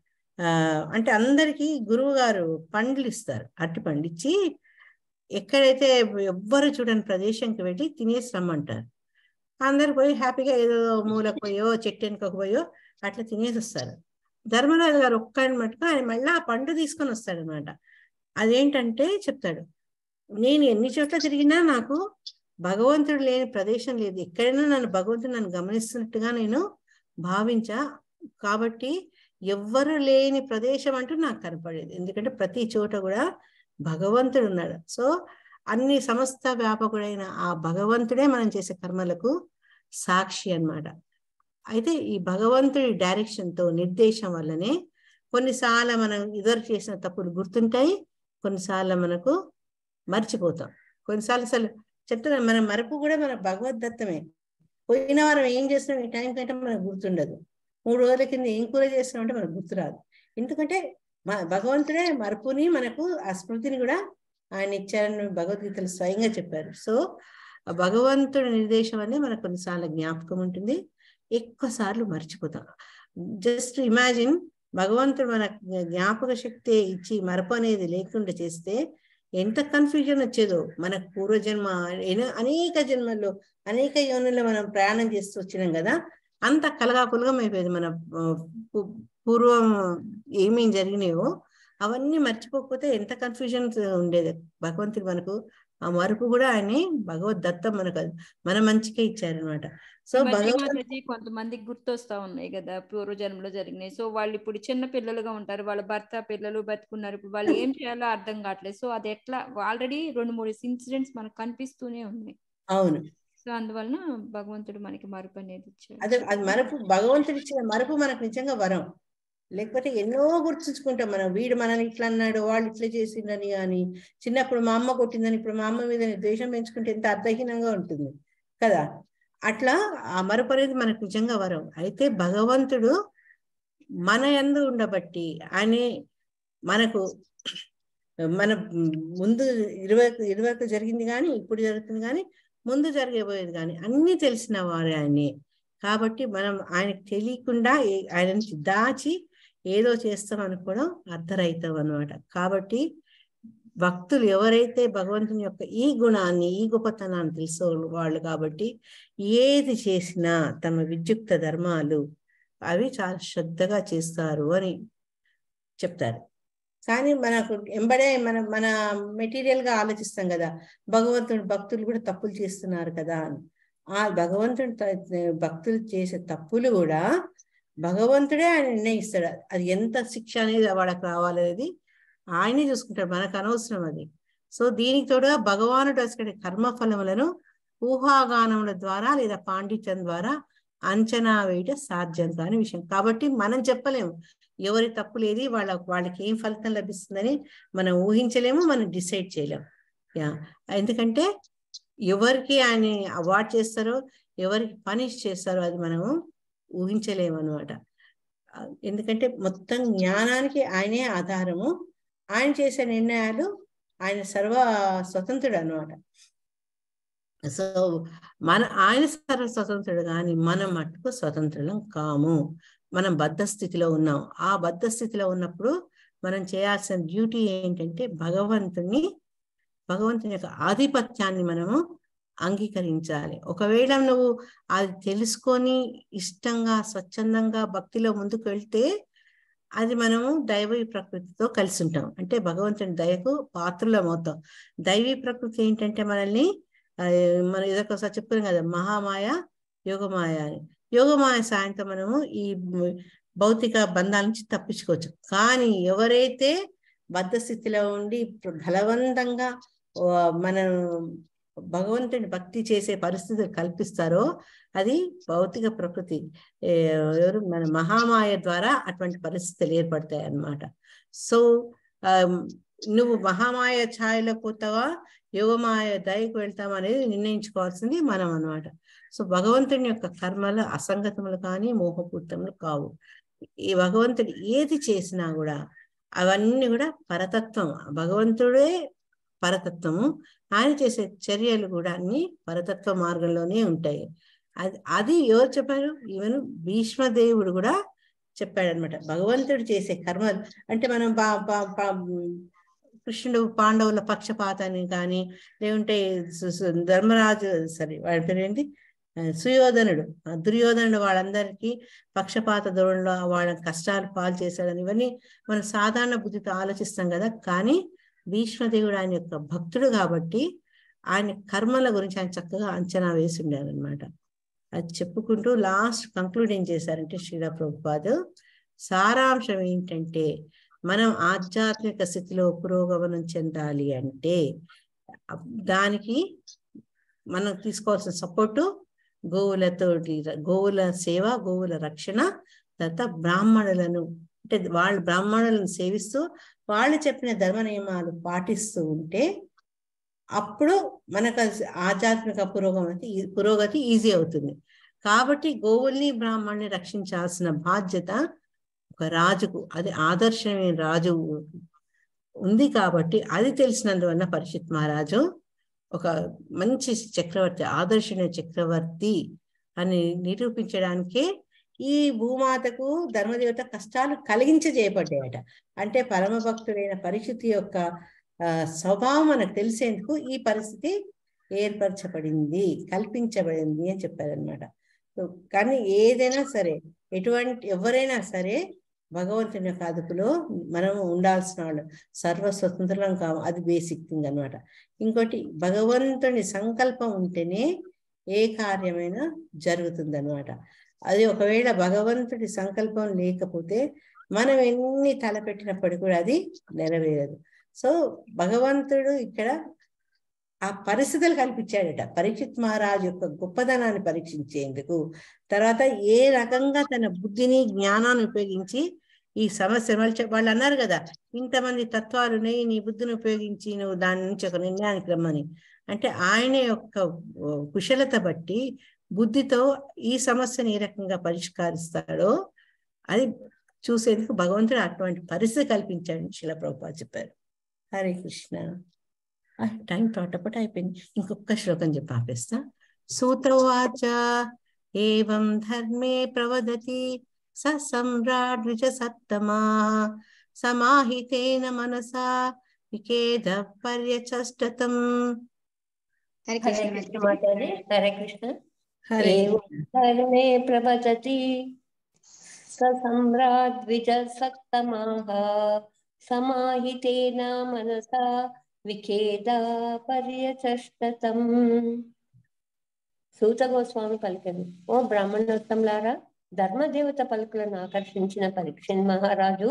అంటే అందరికీ గురువు గారు పండ్లు ఇస్తారు అట్టి పండిచ్చి ఎక్కడైతే ఎవ్వరు చూడని ప్రదేశంకి వెళ్ళి తినేసి రమ్మంటారు అందరు పోయి హ్యాపీగా ఏదో మూలకు పోయో చెట్టు పోయో అట్లా తినేసి వస్తారు ధర్మరాజు గారు ఒక్కడి మటుకు ఆయన మళ్ళీ ఆ పండు తీసుకొని వస్తాడు అనమాట అదేంటంటే చెప్తాడు నేను ఎన్ని చోట్ల తిరిగినా నాకు భగవంతుడు లేని ప్రదేశం లేదు ఎక్కడైనా నన్ను భగవంతుడు నన్ను గమనిస్తున్నట్టుగా నేను భావించా కాబట్టి ఎవ్వరు లేని ప్రదేశం అంటూ నాకు కనపడేది ఎందుకంటే ప్రతి చోట కూడా భగవంతుడు ఉన్నాడు సో అన్ని సమస్త వ్యాపకుడైన ఆ భగవంతుడే మనం చేసే కర్మలకు సాక్షి అనమాట అయితే ఈ భగవంతుడి డైరెక్షన్తో నిర్దేశం వల్లనే కొన్నిసార్లు మనం ఇదివరకు చేసిన తప్పులు గుర్తుంటాయి కొన్నిసార్లు మనకు మర్చిపోతాం కొన్నిసార్లు అసలు చెప్తున్నా మన మరపు కూడా మన భగవద్దత్తమే పోయిన వారం ఏం చేస్తున్నాం ఈ టైం కంటే మనకు గుర్తుండదు మూడు రోజుల కింద ఏం కూర చేస్తున్నామంటే అంటే మనకు గుర్తురాదు ఎందుకంటే భగవంతుడే మరపుని మనకు ఆ స్మృతిని కూడా ఆయన ఇచ్చారని భగవద్గీతలు స్వయంగా చెప్పారు సో ఆ భగవంతుడి నిర్దేశం అనేది మనకు కొన్నిసార్లు జ్ఞాపకం ఉంటుంది ఎక్కువసార్లు మర్చిపోతాం జస్ట్ ఇమాజిన్ భగవంతుడు మన జ్ఞాపక శక్తి ఇచ్చి మరపు అనేది లేకుండా చేస్తే ఎంత కన్ఫ్యూజన్ వచ్చేదో మనకు పూర్వజన్మ అనేక జన్మల్లో అనేక యోనుల్లో మనం ప్రయాణం చేస్తూ వచ్చినాం కదా అంత కలగాకులుగా అయిపోయింది మన పూర్వం ఏమేం జరిగినాయో అవన్నీ మర్చిపోకపోతే ఎంత కన్ఫ్యూజన్ ఉండేది భగవంతుడు మనకు ఆ మరుపు కూడా భగవద్ దత్త మనకు మన మంచికే ఇచ్చారనమాట సో కొంతమందికి గుర్తొస్తా ఉన్నాయి కదా పూర్వజన్మలో జరిగినాయి సో వాళ్ళు ఇప్పుడు చిన్న పిల్లలుగా ఉంటారు వాళ్ళ భర్త పిల్లలు బతుకున్నారు ఇప్పుడు వాళ్ళు ఏం చేయాలో అర్థం కావట్లేదు సో అది ఎట్లా ఆల్రెడీ రెండు మూడు ఇన్సిడెంట్స్ మనకు కనిపిస్తూనే ఉన్నాయి అవును సో అందువలన భగవంతుడు మనకి మరుపు అనేది ఇచ్చారు అదే అది మరపు భగవంతుడు ఇచ్చిన మరపు మనకు నిజంగా వరం లేకపోతే ఎన్నో గుర్తుంచుకుంటాం మనం వీడు మనల్ని ఇట్లా అన్నాడు వాళ్ళు ఇట్లా చేసిందని కానీ చిన్నప్పుడు మా అమ్మ కొట్టిందని ఇప్పుడు మా అమ్మ మీద ద్వేషం పెంచుకుంటే ఎంత అర్థహీనంగా ఉంటుంది కదా అట్లా ఆ మరపరేది మనకు నిజంగా వరం అయితే భగవంతుడు మన ఎందు ఉండబట్టి అని మనకు మన ముందు ఇరవై ఇరవై జరిగింది కానీ ఇప్పుడు జరుగుతుంది కానీ ముందు జరగబోయేది కానీ అన్ని తెలిసిన వారు ఆయన్ని కాబట్టి మనం ఆయనకు తెలియకుండా ఆయనని దాచి ఏదో చేస్తామని కూడా అర్థరవుతాం అనమాట కాబట్టి భక్తులు ఎవరైతే భగవంతుని యొక్క ఈ గుణాన్ని ఈ గొప్పతనాన్ని తెలుసో వాళ్ళు కాబట్టి ఏది చేసినా తమ విద్యుక్త ధర్మాలు అవి చాలా శ్రద్ధగా చేస్తారు అని చెప్తారు కానీ మనకు ఎంబడే మన మన మెటీరియల్గా ఆలోచిస్తాం కదా భగవంతుడు భక్తులు కూడా తప్పులు చేస్తున్నారు కదా అని ఆ భగవంతుడు భక్తులు చేసే తప్పులు కూడా భగవంతుడే ఆయన నిర్ణయిస్తాడు అది ఎంత శిక్ష అనేది వాళ్ళకి రావాలి అనేది ఆయనే చూసుకుంటాడు మనకు అనవసరం అది సో దీనికి తోడుగా భగవానుడు కర్మ కర్మఫలములను ఊహాగానముల ద్వారా లేదా పాండిత్యం ద్వారా అంచనా వేయట సాధ్యం కాని విషయం కాబట్టి మనం చెప్పలేము ఎవరి తప్పు లేదు వాళ్ళ వాళ్ళకి ఏం ఫలితం లభిస్తుందని మనం ఊహించలేము మనం డిసైడ్ చేయలేము యా ఎందుకంటే ఎవరికి ఆయన అవార్డ్ చేస్తారో ఎవరికి పనిష్ చేస్తారో అది మనము ఊహించలేమన్నమాట ఎందుకంటే మొత్తం జ్ఞానానికి ఆయనే ఆధారము ఆయన చేసే నిర్ణయాలు ఆయన సర్వ స్వతంత్రుడు అనమాట సో మన ఆయన సర్వ స్వతంత్రుడు కానీ మనం మట్టుకు స్వతంత్రులం కాము మనం బద్ధ స్థితిలో ఉన్నాం ఆ బద్ధ స్థితిలో ఉన్నప్పుడు మనం చేయాల్సిన డ్యూటీ ఏంటంటే భగవంతుని భగవంతుని యొక్క ఆధిపత్యాన్ని మనము అంగీకరించాలి ఒకవేళ నువ్వు అది తెలుసుకొని ఇష్టంగా స్వచ్ఛందంగా భక్తిలో ముందుకు వెళ్తే అది మనము దైవీ ప్రకృతితో కలిసి ఉంటాం అంటే భగవంతుని దయకు పాత్రలమవుతాం దైవీ ప్రకృతి ఏంటంటే మనల్ని మనం ఇదొకసారి చెప్పుకున్నాం కదా మహామాయ యోగమాయ అని యోగమాయ సాయంత్రం మనము ఈ భౌతిక బంధాల నుంచి తప్పించుకోవచ్చు కానీ ఎవరైతే బద్ధ స్థితిలో ఉండి బలవంతంగా మనం భగవంతుని భక్తి చేసే పరిస్థితులు కల్పిస్తారో అది భౌతిక ప్రకృతి ఎవరు మన మహామాయ ద్వారా అటువంటి పరిస్థితులు ఏర్పడతాయి అన్నమాట సో నువ్వు మహామాయ ఛాయలో పోతావా యోగమాయ దయకు వెళ్తావా అనేది నిర్ణయించుకోవాల్సింది మనం అనమాట సో భగవంతుని యొక్క కర్మలు అసంగతములు కానీ మోహపూర్తములు కావు ఈ భగవంతుడు ఏది చేసినా కూడా అవన్నీ కూడా పరతత్వం భగవంతుడే పరతత్వము ఆయన చేసే చర్యలు కూడా అన్ని పరతత్వ మార్గంలోనే ఉంటాయి అది అది ఎవరు చెప్పారు ఈవెన్ భీష్మదేవుడు కూడా చెప్పాడనమాట భగవంతుడు చేసే కర్మలు అంటే మనం బా కృష్ణుడు పాండవుల పక్షపాతాన్ని కానీ లేకుంటే ధర్మరాజు సరే వాడి పేరు ఏంటి సుయోధనుడు దుర్యోధనుడు వాళ్ళందరికీ పక్షపాత ధోరణిలో వాళ్ళ కష్టాలు పాలు చేశాడని ఇవన్నీ మనం సాధారణ బుద్ధితో ఆలోచిస్తాం కదా కానీ భీష్మదేవుడు ఆయన యొక్క భక్తుడు కాబట్టి ఆయన కర్మల గురించి ఆయన చక్కగా అంచనా వేసి ఉండారనమాట అది చెప్పుకుంటూ లాస్ట్ కంక్లూడ్ ఏం చేశారంటే శ్రీలా ప్రభుపాద్ సారాంశం ఏంటంటే మనం ఆధ్యాత్మిక స్థితిలో పురోగమనం చెందాలి అంటే దానికి మనం తీసుకోవాల్సిన సపోర్టు గోవులతో గోవుల సేవ గోవుల రక్షణ తర్వాత బ్రాహ్మణులను అంటే వాళ్ళు బ్రాహ్మణులను సేవిస్తూ వాళ్ళు చెప్పిన ధర్మ నియమాలు పాటిస్తూ ఉంటే అప్పుడు మనకు ఆధ్యాత్మిక పురోగతి పురోగతి ఈజీ అవుతుంది కాబట్టి గోవుల్ని బ్రాహ్మణ్ణి రక్షించాల్సిన బాధ్యత ఒక రాజుకు అది ఆదర్శమైన రాజు ఉంది కాబట్టి అది తెలిసినందువల్ల పరిషత్ మహారాజు ఒక మంచి చక్రవర్తి ఆదర్శమైన చక్రవర్తి అని నిరూపించడానికే ఈ భూమాతకు ధర్మదేవత కష్టాలు కలిగించజేయబడ్డాయట అంటే భక్తుడైన పరిస్థితి యొక్క స్వభావం మనకు తెలిసేందుకు ఈ పరిస్థితి ఏర్పరచబడింది కల్పించబడింది అని చెప్పారనమాట కానీ ఏదైనా సరే ఎటువంటి ఎవరైనా సరే భగవంతుని యొక్క అదుపులో మనం ఉండాల్సిన వాళ్ళు సర్వ స్వతంత్రం కావు అది బేసిక్ థింగ్ అనమాట ఇంకోటి భగవంతుని సంకల్పం ఉంటేనే ఏ కార్యమైనా జరుగుతుందనమాట అది ఒకవేళ భగవంతుడి సంకల్పం లేకపోతే మనం ఎన్ని తలపెట్టినప్పటికీ కూడా అది నెరవేరదు సో భగవంతుడు ఇక్కడ ఆ పరిస్థితులు కల్పించాడట పరీక్షిత్ మహారాజ్ యొక్క గొప్పదనాన్ని పరీక్షించేందుకు తర్వాత ఏ రకంగా తన బుద్ధిని జ్ఞానాన్ని ఉపయోగించి ఈ సమస్య వాళ్ళు అన్నారు కదా ఇంతమంది తత్వాలు ఉన్నాయి నీ బుద్ధిని ఉపయోగించి నువ్వు దాని నుంచి ఒక నిర్ణయానికి రమ్మని అంటే ఆయన యొక్క కుశలత బట్టి బుద్ధితో ఈ సమస్యను ఏ రకంగా పరిష్కరిస్తాడో అది చూసేందుకు భగవంతుడు అటువంటి పరిస్థితి కల్పించాడు శిలప్రభుపా చెప్పారు హరే కృష్ణ టైం తోటపట అయిపోయింది ఇంకొక శ్లోకం చెప్పి ఆపేస్తా సూత్రవాచ ఏం ధర్మే ప్రవదతి స సమ్రాట్ రుజ సప్తమా సమాహితేన మనసా వికేద పర్యచష్టతం హరే కృష్ణ హరే కృష్ణ सर्वे प्रवदति ससम्राड्विजसत्तमाः समाहितेन मनसा విఖేదా పర్యచష్టతం సూత గోస్వామి పలికను ఓ బ్రాహ్మణోత్తంలారా ధర్మదేవత పలుకులను ఆకర్షించిన పరీక్షణ్ మహారాజు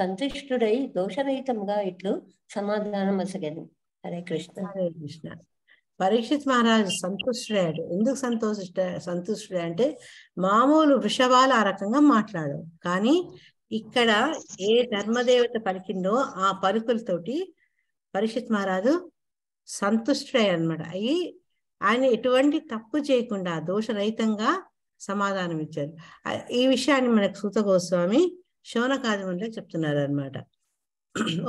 సంతుష్టుడై దోషరహితంగా ఇట్లు సమాధానం అసగను హరే కృష్ణ హరే కృష్ణ పరీక్షిత్ మహారాజు సంతోషుడయ్యాడు ఎందుకు సంతోషిష్ట సంతోషుడే అంటే మామూలు వృషభాలు ఆ రకంగా మాట్లాడు కానీ ఇక్కడ ఏ ధర్మదేవత పలికిందో ఆ పలుకులతోటి పరీక్షిత్ మహారాజు సంతుష్టుడే అనమాట అయ్యి ఆయన ఎటువంటి తప్పు చేయకుండా దోషరహితంగా సమాధానం ఇచ్చారు ఈ విషయాన్ని మనకు సూత గోస్వామి శౌనకాదిమంలో చెప్తున్నారు అనమాట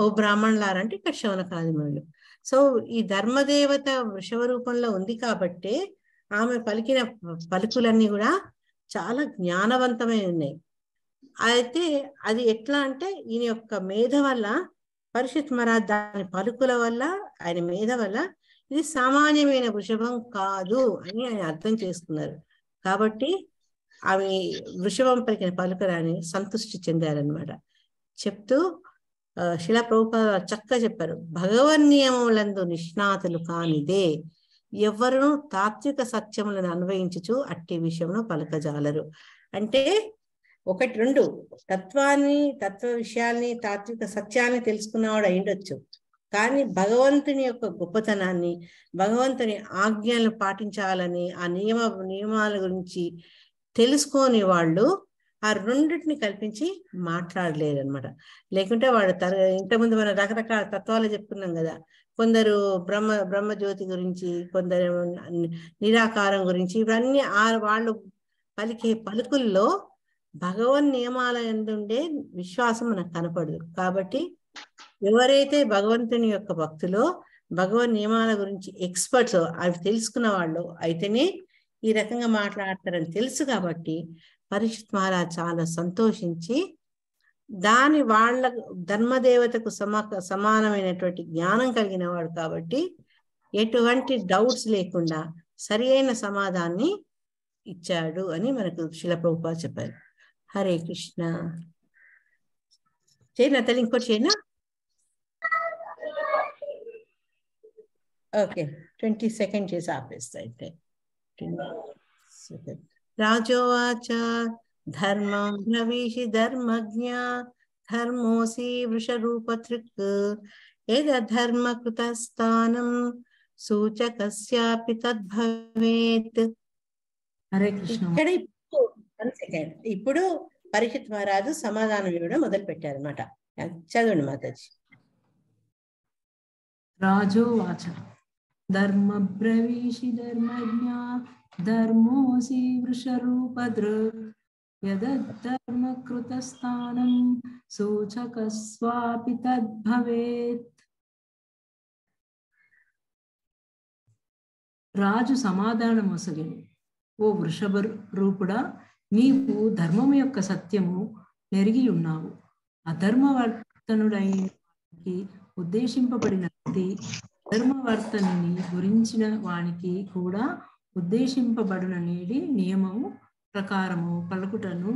ఓ బ్రాహ్మణులారంటే ఇక్కడ శౌనకాదిమణులు సో ఈ ధర్మదేవత వృషభ రూపంలో ఉంది కాబట్టి ఆమె పలికిన పలుకులన్నీ కూడా చాలా జ్ఞానవంతమై ఉన్నాయి అయితే అది ఎట్లా అంటే ఈయన యొక్క మేధ వల్ల పరిషత్ మహారాజ్ దాని పలుకుల వల్ల ఆయన మేధ వల్ల ఇది సామాన్యమైన వృషభం కాదు అని ఆయన అర్థం చేసుకున్నారు కాబట్టి అవి వృషభం పలికిన పలుకరాని సంతృష్టి చెందారనమాట చెప్తూ శిలా ప్రభుప చక్కగా చెప్పారు భగవన్ నియమములందు నిష్ణాతులు కానిదే ఎవరును తాత్విక సత్యములను అన్వయించుచు అట్టి విషయంలో పలకజాలరు అంటే ఒకటి రెండు తత్వాన్ని తత్వ విషయాల్ని తాత్విక సత్యాన్ని తెలుసుకున్నవాడు అయిండొచ్చు కానీ భగవంతుని యొక్క గొప్పతనాన్ని భగవంతుని ఆజ్ఞలను పాటించాలని ఆ నియమ నియమాల గురించి తెలుసుకోని వాళ్ళు ఆ రెండింటిని కల్పించి మాట్లాడలేరు అనమాట లేకుంటే వాడు తర ఇంతకుముందు మనం రకరకాల తత్వాలు చెప్పుకున్నాం కదా కొందరు బ్రహ్మ బ్రహ్మజ్యోతి గురించి కొందరు నిరాకారం గురించి ఇవన్నీ ఆ వాళ్ళు పలికే పలుకుల్లో భగవన్ నియమాల ఎందుండే విశ్వాసం మనకు కనపడదు కాబట్టి ఎవరైతే భగవంతుని యొక్క భక్తులో భగవన్ నియమాల గురించి ఎక్స్పర్ట్స్ అవి తెలుసుకున్న వాళ్ళు అయితేనే ఈ రకంగా మాట్లాడతారని తెలుసు కాబట్టి పరీక్షిత్ మహారాజ్ చాలా సంతోషించి దాని వాళ్ళ ధర్మదేవతకు సమా సమానమైనటువంటి జ్ఞానం కలిగిన వాడు కాబట్టి ఎటువంటి డౌట్స్ లేకుండా సరి అయిన సమాధాన్ని ఇచ్చాడు అని మనకు శిలప్రభుపా చెప్పారు హరే కృష్ణ చేయనా తల్లి ఇంకోటి చేయనా ఓకే ట్వంటీ సెకండ్ చేసి ఆపేస్తా అయితే సెకండ్ राजोवाच धर्मं ब्रवीषि धर्मज्ञा धर्मोऽसि वृषरूपथृक् यदधर्मकृतस्थानं सूचकस्यापि తద్భవేత్ హరే కృష్ణ ఇక్కడ ఇప్పుడు వన్ సెకండ్ ఇప్పుడు పరీక్షిత్ మహారాజు సమాధానం ఇవ్వడం మొదలు పెట్టారనమాట చదవండి మాతాజీ రాజు వాచ ధర్మ బ్రవీషి ధర్మజ్ఞ ధర్మోసి वृषरूपदृक् यदद्धर्मकृतस्थानं సూచక తద్భవేత్ రాజు సమాధానం అసగను ఓ వృషభ రూపుడా నీవు ధర్మం యొక్క సత్యము నెరిగి ఉన్నావు అధర్మవర్తనుడైనకి ఉద్దేశింపబడినది ధర్మవర్తని గురించిన వానికి కూడా నీడి నియమము ప్రకారము పలుకుటను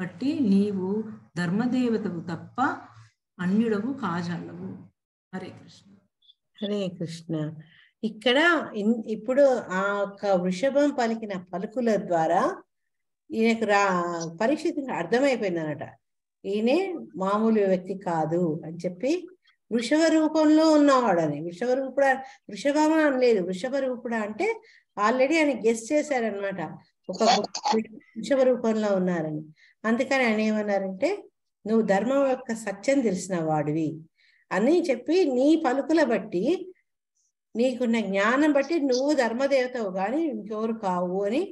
బట్టి నీవు ధర్మదేవతవు తప్ప అన్యుడవు కాజల్లవు హరే కృష్ణ హరే కృష్ణ ఇక్కడ ఇప్పుడు ఆ యొక్క వృషభం పలికిన పలుకుల ద్వారా ఈయనకు రా పరీక్షితునికి అర్థమైపోయిందనట ఈయనే మామూలు వ్యక్తి కాదు అని చెప్పి వృషభ రూపంలో ఉన్నవాడని వృషభ రూపుడా వృషభమా అనలేదు వృషభ రూపుడా అంటే ఆల్రెడీ ఆయన గెస్ట్ చేశారనమాట ఒక వృక్షభ రూపంలో ఉన్నారని అందుకని ఆయన ఏమన్నారంటే నువ్వు ధర్మం యొక్క సత్యం తెలిసిన వాడివి అని చెప్పి నీ పలుకుల బట్టి నీకున్న జ్ఞానం బట్టి నువ్వు ధర్మదేవతవు కానీ ఇంకెవరు కావు అని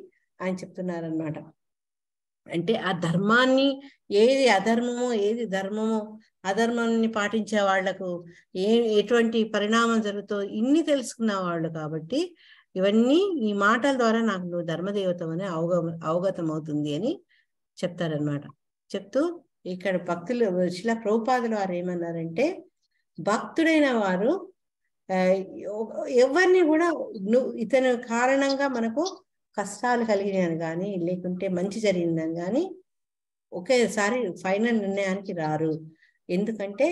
ఆయన చెప్తున్నారనమాట అంటే ఆ ధర్మాన్ని ఏది అధర్మము ఏది ధర్మము అధర్మాన్ని పాటించే వాళ్లకు ఏ ఎటువంటి పరిణామం జరుగుతో ఇన్ని తెలుసుకున్న వాళ్ళు కాబట్టి ఇవన్నీ ఈ మాటల ద్వారా నాకు నువ్వు ధర్మదేవతం అని అవగ అవగతం అవుతుంది అని చెప్తారనమాట చెప్తూ ఇక్కడ భక్తులు శిలా ప్రభుపాదులు వారు ఏమన్నారంటే భక్తుడైన వారు ఎవరిని కూడా ఇతని కారణంగా మనకు కష్టాలు కలిగినాను కానీ లేకుంటే మంచి జరిగిందని కానీ ఒకేసారి ఫైనల్ నిర్ణయానికి రారు ఎందుకంటే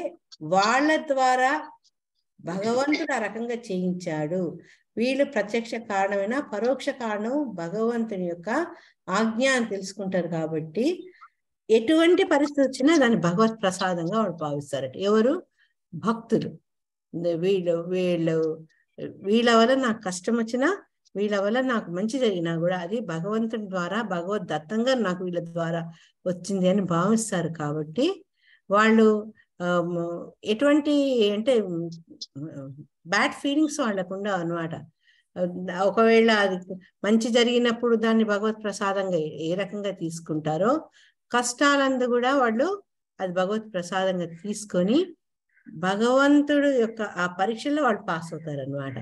వాళ్ళ ద్వారా భగవంతుడు ఆ రకంగా చేయించాడు వీళ్ళు ప్రత్యక్ష కారణమైన పరోక్ష కారణం భగవంతుని యొక్క ఆజ్ఞ అని తెలుసుకుంటారు కాబట్టి ఎటువంటి పరిస్థితి వచ్చినా దాన్ని భగవత్ ప్రసాదంగా వాళ్ళు భావిస్తారట ఎవరు భక్తులు వీళ్ళు వీళ్ళు వీళ్ళ వల్ల నాకు కష్టం వచ్చినా వీళ్ళ వల్ల నాకు మంచి జరిగినా కూడా అది భగవంతుని ద్వారా భగవద్ దత్తంగా నాకు వీళ్ళ ద్వారా వచ్చింది అని భావిస్తారు కాబట్టి వాళ్ళు ఎటువంటి అంటే బ్యాడ్ ఫీలింగ్స్ వాళ్ళకు ఉండవు అనమాట ఒకవేళ అది మంచి జరిగినప్పుడు దాన్ని భగవత్ ప్రసాదంగా ఏ రకంగా తీసుకుంటారో కష్టాలందు కూడా వాళ్ళు అది భగవత్ ప్రసాదంగా తీసుకొని భగవంతుడు యొక్క ఆ పరీక్షలో వాళ్ళు పాస్ అవుతారు అనమాట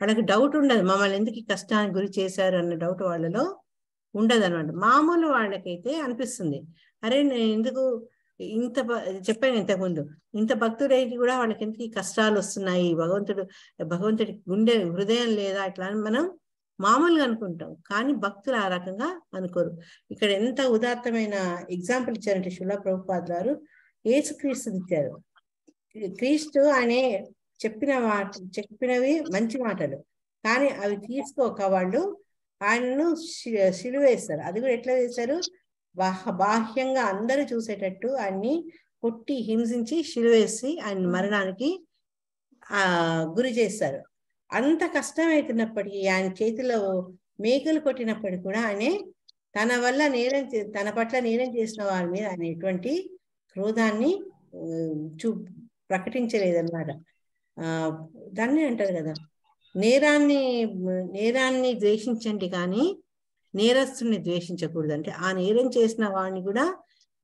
వాళ్ళకి డౌట్ ఉండదు మమ్మల్ని ఎందుకు ఈ కష్టానికి గురి చేశారు అన్న డౌట్ వాళ్ళలో ఉండదు అనమాట మామూలు వాళ్ళకైతే అనిపిస్తుంది అరే నేను ఎందుకు ఇంత చెప్పాను ఇంతకుముందు ఇంత భక్తుడైతే కూడా వాళ్ళకి ఎంత కష్టాలు వస్తున్నాయి భగవంతుడు భగవంతుడి గుండె హృదయం లేదా ఇట్లా అని మనం మామూలుగా అనుకుంటాం కానీ భక్తులు ఆ రకంగా అనుకోరు ఇక్కడ ఎంత ఉదాత్తమైన ఎగ్జాంపుల్ ఇచ్చారంటే శులా ప్రభుపాద్ గారు క్రీస్తు ఇచ్చారు క్రీస్తు అనే చెప్పిన చెప్పినవి మంచి మాటలు కానీ అవి తీసుకోక వాళ్ళు ఆయనను శిలువేస్తారు అది కూడా ఎట్లా చేశారు బాహ్యంగా అందరూ చూసేటట్టు ఆయన్ని కొట్టి హింసించి శిలువేసి ఆయన మరణానికి ఆ గురి చేస్తారు అంత కష్టమవుతున్నప్పటికీ ఆయన చేతిలో మేకలు కొట్టినప్పటికీ కూడా ఆయన తన వల్ల నేరం తన పట్ల నేరం చేసిన వారి మీద ఆయన ఎటువంటి క్రోధాన్ని చూ ప్రకటించలేదన్నమాట దాన్ని అంటారు కదా నేరాన్ని నేరాన్ని ద్వేషించండి కానీ నేరస్తుని ద్వేషించకూడదు అంటే ఆ నేరం చేసిన వాడిని కూడా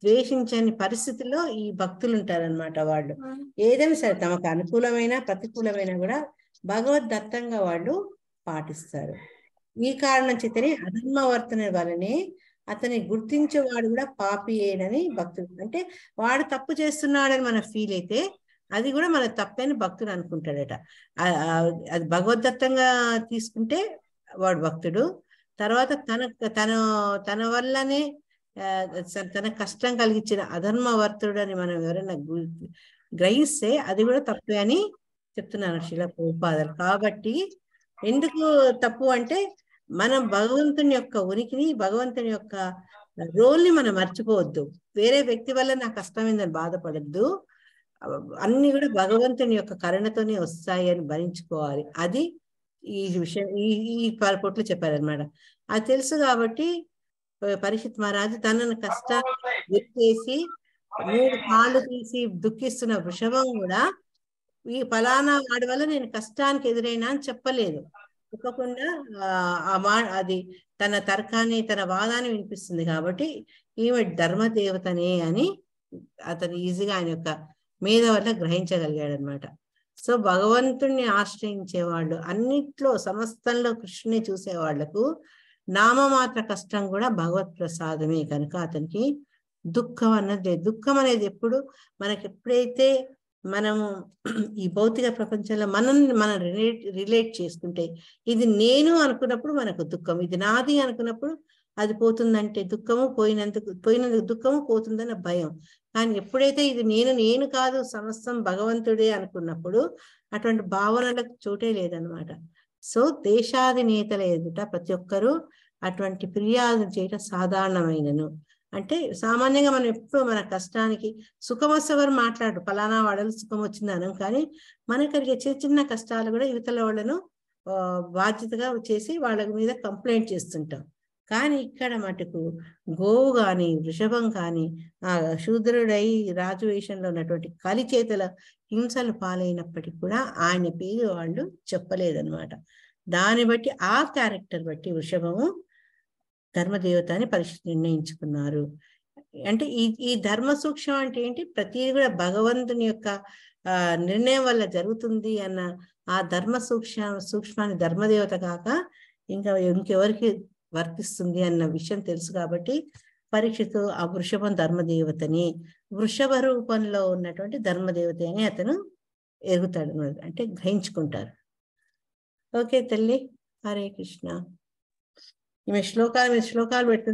ద్వేషించని పరిస్థితిలో ఈ భక్తులు ఉంటారనమాట వాళ్ళు ఏదైనా సరే తమకు అనుకూలమైన ప్రతికూలమైన కూడా భగవద్దత్తంగా వాళ్ళు పాటిస్తారు ఈ కారణం చేతనే అధర్మవర్తన వలనే అతని గుర్తించేవాడు కూడా పాపియేనని భక్తుడు అంటే వాడు తప్పు చేస్తున్నాడని మన ఫీల్ అయితే అది కూడా మన తప్పని భక్తుడు అనుకుంటాడట అది భగవద్దత్తంగా తీసుకుంటే వాడు భక్తుడు తర్వాత తన తన తన వల్లనే తన కష్టం కలిగించిన అని మనం ఎవరైనా గ్రహిస్తే అది కూడా తప్పే అని చెప్తున్నాను శిల ఉపాధులు కాబట్టి ఎందుకు తప్పు అంటే మనం భగవంతుని యొక్క ఉనికిని భగవంతుని యొక్క రోల్ని మనం మర్చిపోవద్దు వేరే వ్యక్తి వల్ల నాకు కష్టమైందని బాధపడద్దు అన్ని కూడా భగవంతుని యొక్క కరుణతోనే వస్తాయి అని భరించుకోవాలి అది ఈ విషయం ఈ ఈ పొట్లు చెప్పారనమాట అది తెలుసు కాబట్టి పరిషత్ మహారాజు తనను కష్టాన్ని గుర్తేసి మూడు కాళ్ళు తీసి దుఃఖిస్తున్న వృషభం కూడా ఈ ఫలానా వాడి వల్ల నేను కష్టానికి ఎదురైనా అని చెప్పలేదు చెప్పకుండా ఆ మా అది తన తర్కాన్ని తన వాదాన్ని వినిపిస్తుంది కాబట్టి ఈమె ధర్మదేవతనే అని అతను ఈజీగా ఆయన యొక్క మీద వల్ల గ్రహించగలిగాడు అనమాట సో భగవంతుణ్ణి ఆశ్రయించేవాళ్ళు అన్నిట్లో సమస్తంలో కృష్ణుని చూసే వాళ్లకు నామమాత్ర కష్టం కూడా భగవత్ ప్రసాదమే కనుక అతనికి దుఃఖం అన్నది దుఃఖం అనేది ఎప్పుడు మనకి ఎప్పుడైతే మనము ఈ భౌతిక ప్రపంచంలో మనం మనం రిలేట్ రిలేట్ చేసుకుంటే ఇది నేను అనుకున్నప్పుడు మనకు దుఃఖం ఇది నాది అనుకున్నప్పుడు అది పోతుందంటే దుఃఖము పోయినందుకు పోయినందుకు దుఃఖము పోతుందన్న భయం కానీ ఎప్పుడైతే ఇది నేను నేను కాదు సమస్తం భగవంతుడే అనుకున్నప్పుడు అటువంటి భావనలకు చోటే లేదనమాట సో నేతల ఎదుట ప్రతి ఒక్కరూ అటువంటి ఫిర్యాదు చేయటం సాధారణమైనను అంటే సామాన్యంగా మనం ఎప్పుడు మన కష్టానికి సుఖం వస్తే వారు మాట్లాడు ఫలానా వాడలు సుఖం వచ్చింది అనం కానీ మనకు కలిగే చిన్న చిన్న కష్టాలు కూడా యువతల వాళ్ళను బాధ్యతగా చేసి వాళ్ళ మీద కంప్లైంట్ చేస్తుంటాం కానీ ఇక్కడ మటుకు గోవు కానీ వృషభం కానీ ఆ శూద్రుడై రాజు వేషంలో ఉన్నటువంటి కలి చేతుల హింసలు పాలైనప్పటికీ కూడా ఆయన పేరు వాళ్ళు చెప్పలేదన్నమాట దాన్ని బట్టి ఆ క్యారెక్టర్ బట్టి వృషభము ధర్మదేవత అని పరిశు నిర్ణయించుకున్నారు అంటే ఈ ఈ ధర్మ సూక్ష్మం అంటే ఏంటి ప్రతిదీ కూడా భగవంతుని యొక్క నిర్ణయం వల్ల జరుగుతుంది అన్న ఆ ధర్మ సూక్ష్మ సూక్ష్మాన్ని ధర్మదేవత కాక ఇంకా ఇంకెవరికి వర్తిస్తుంది అన్న విషయం తెలుసు కాబట్టి పరీక్షతో ఆ వృషభం ధర్మదేవతని వృషభ రూపంలో ఉన్నటువంటి ధర్మదేవత అని అతను ఎరుగుతాడు అంటే గ్రహించుకుంటారు ఓకే తల్లి హరే కృష్ణ ఈమె శ్లోకాలు శ్లోకాలు పెడుతుంది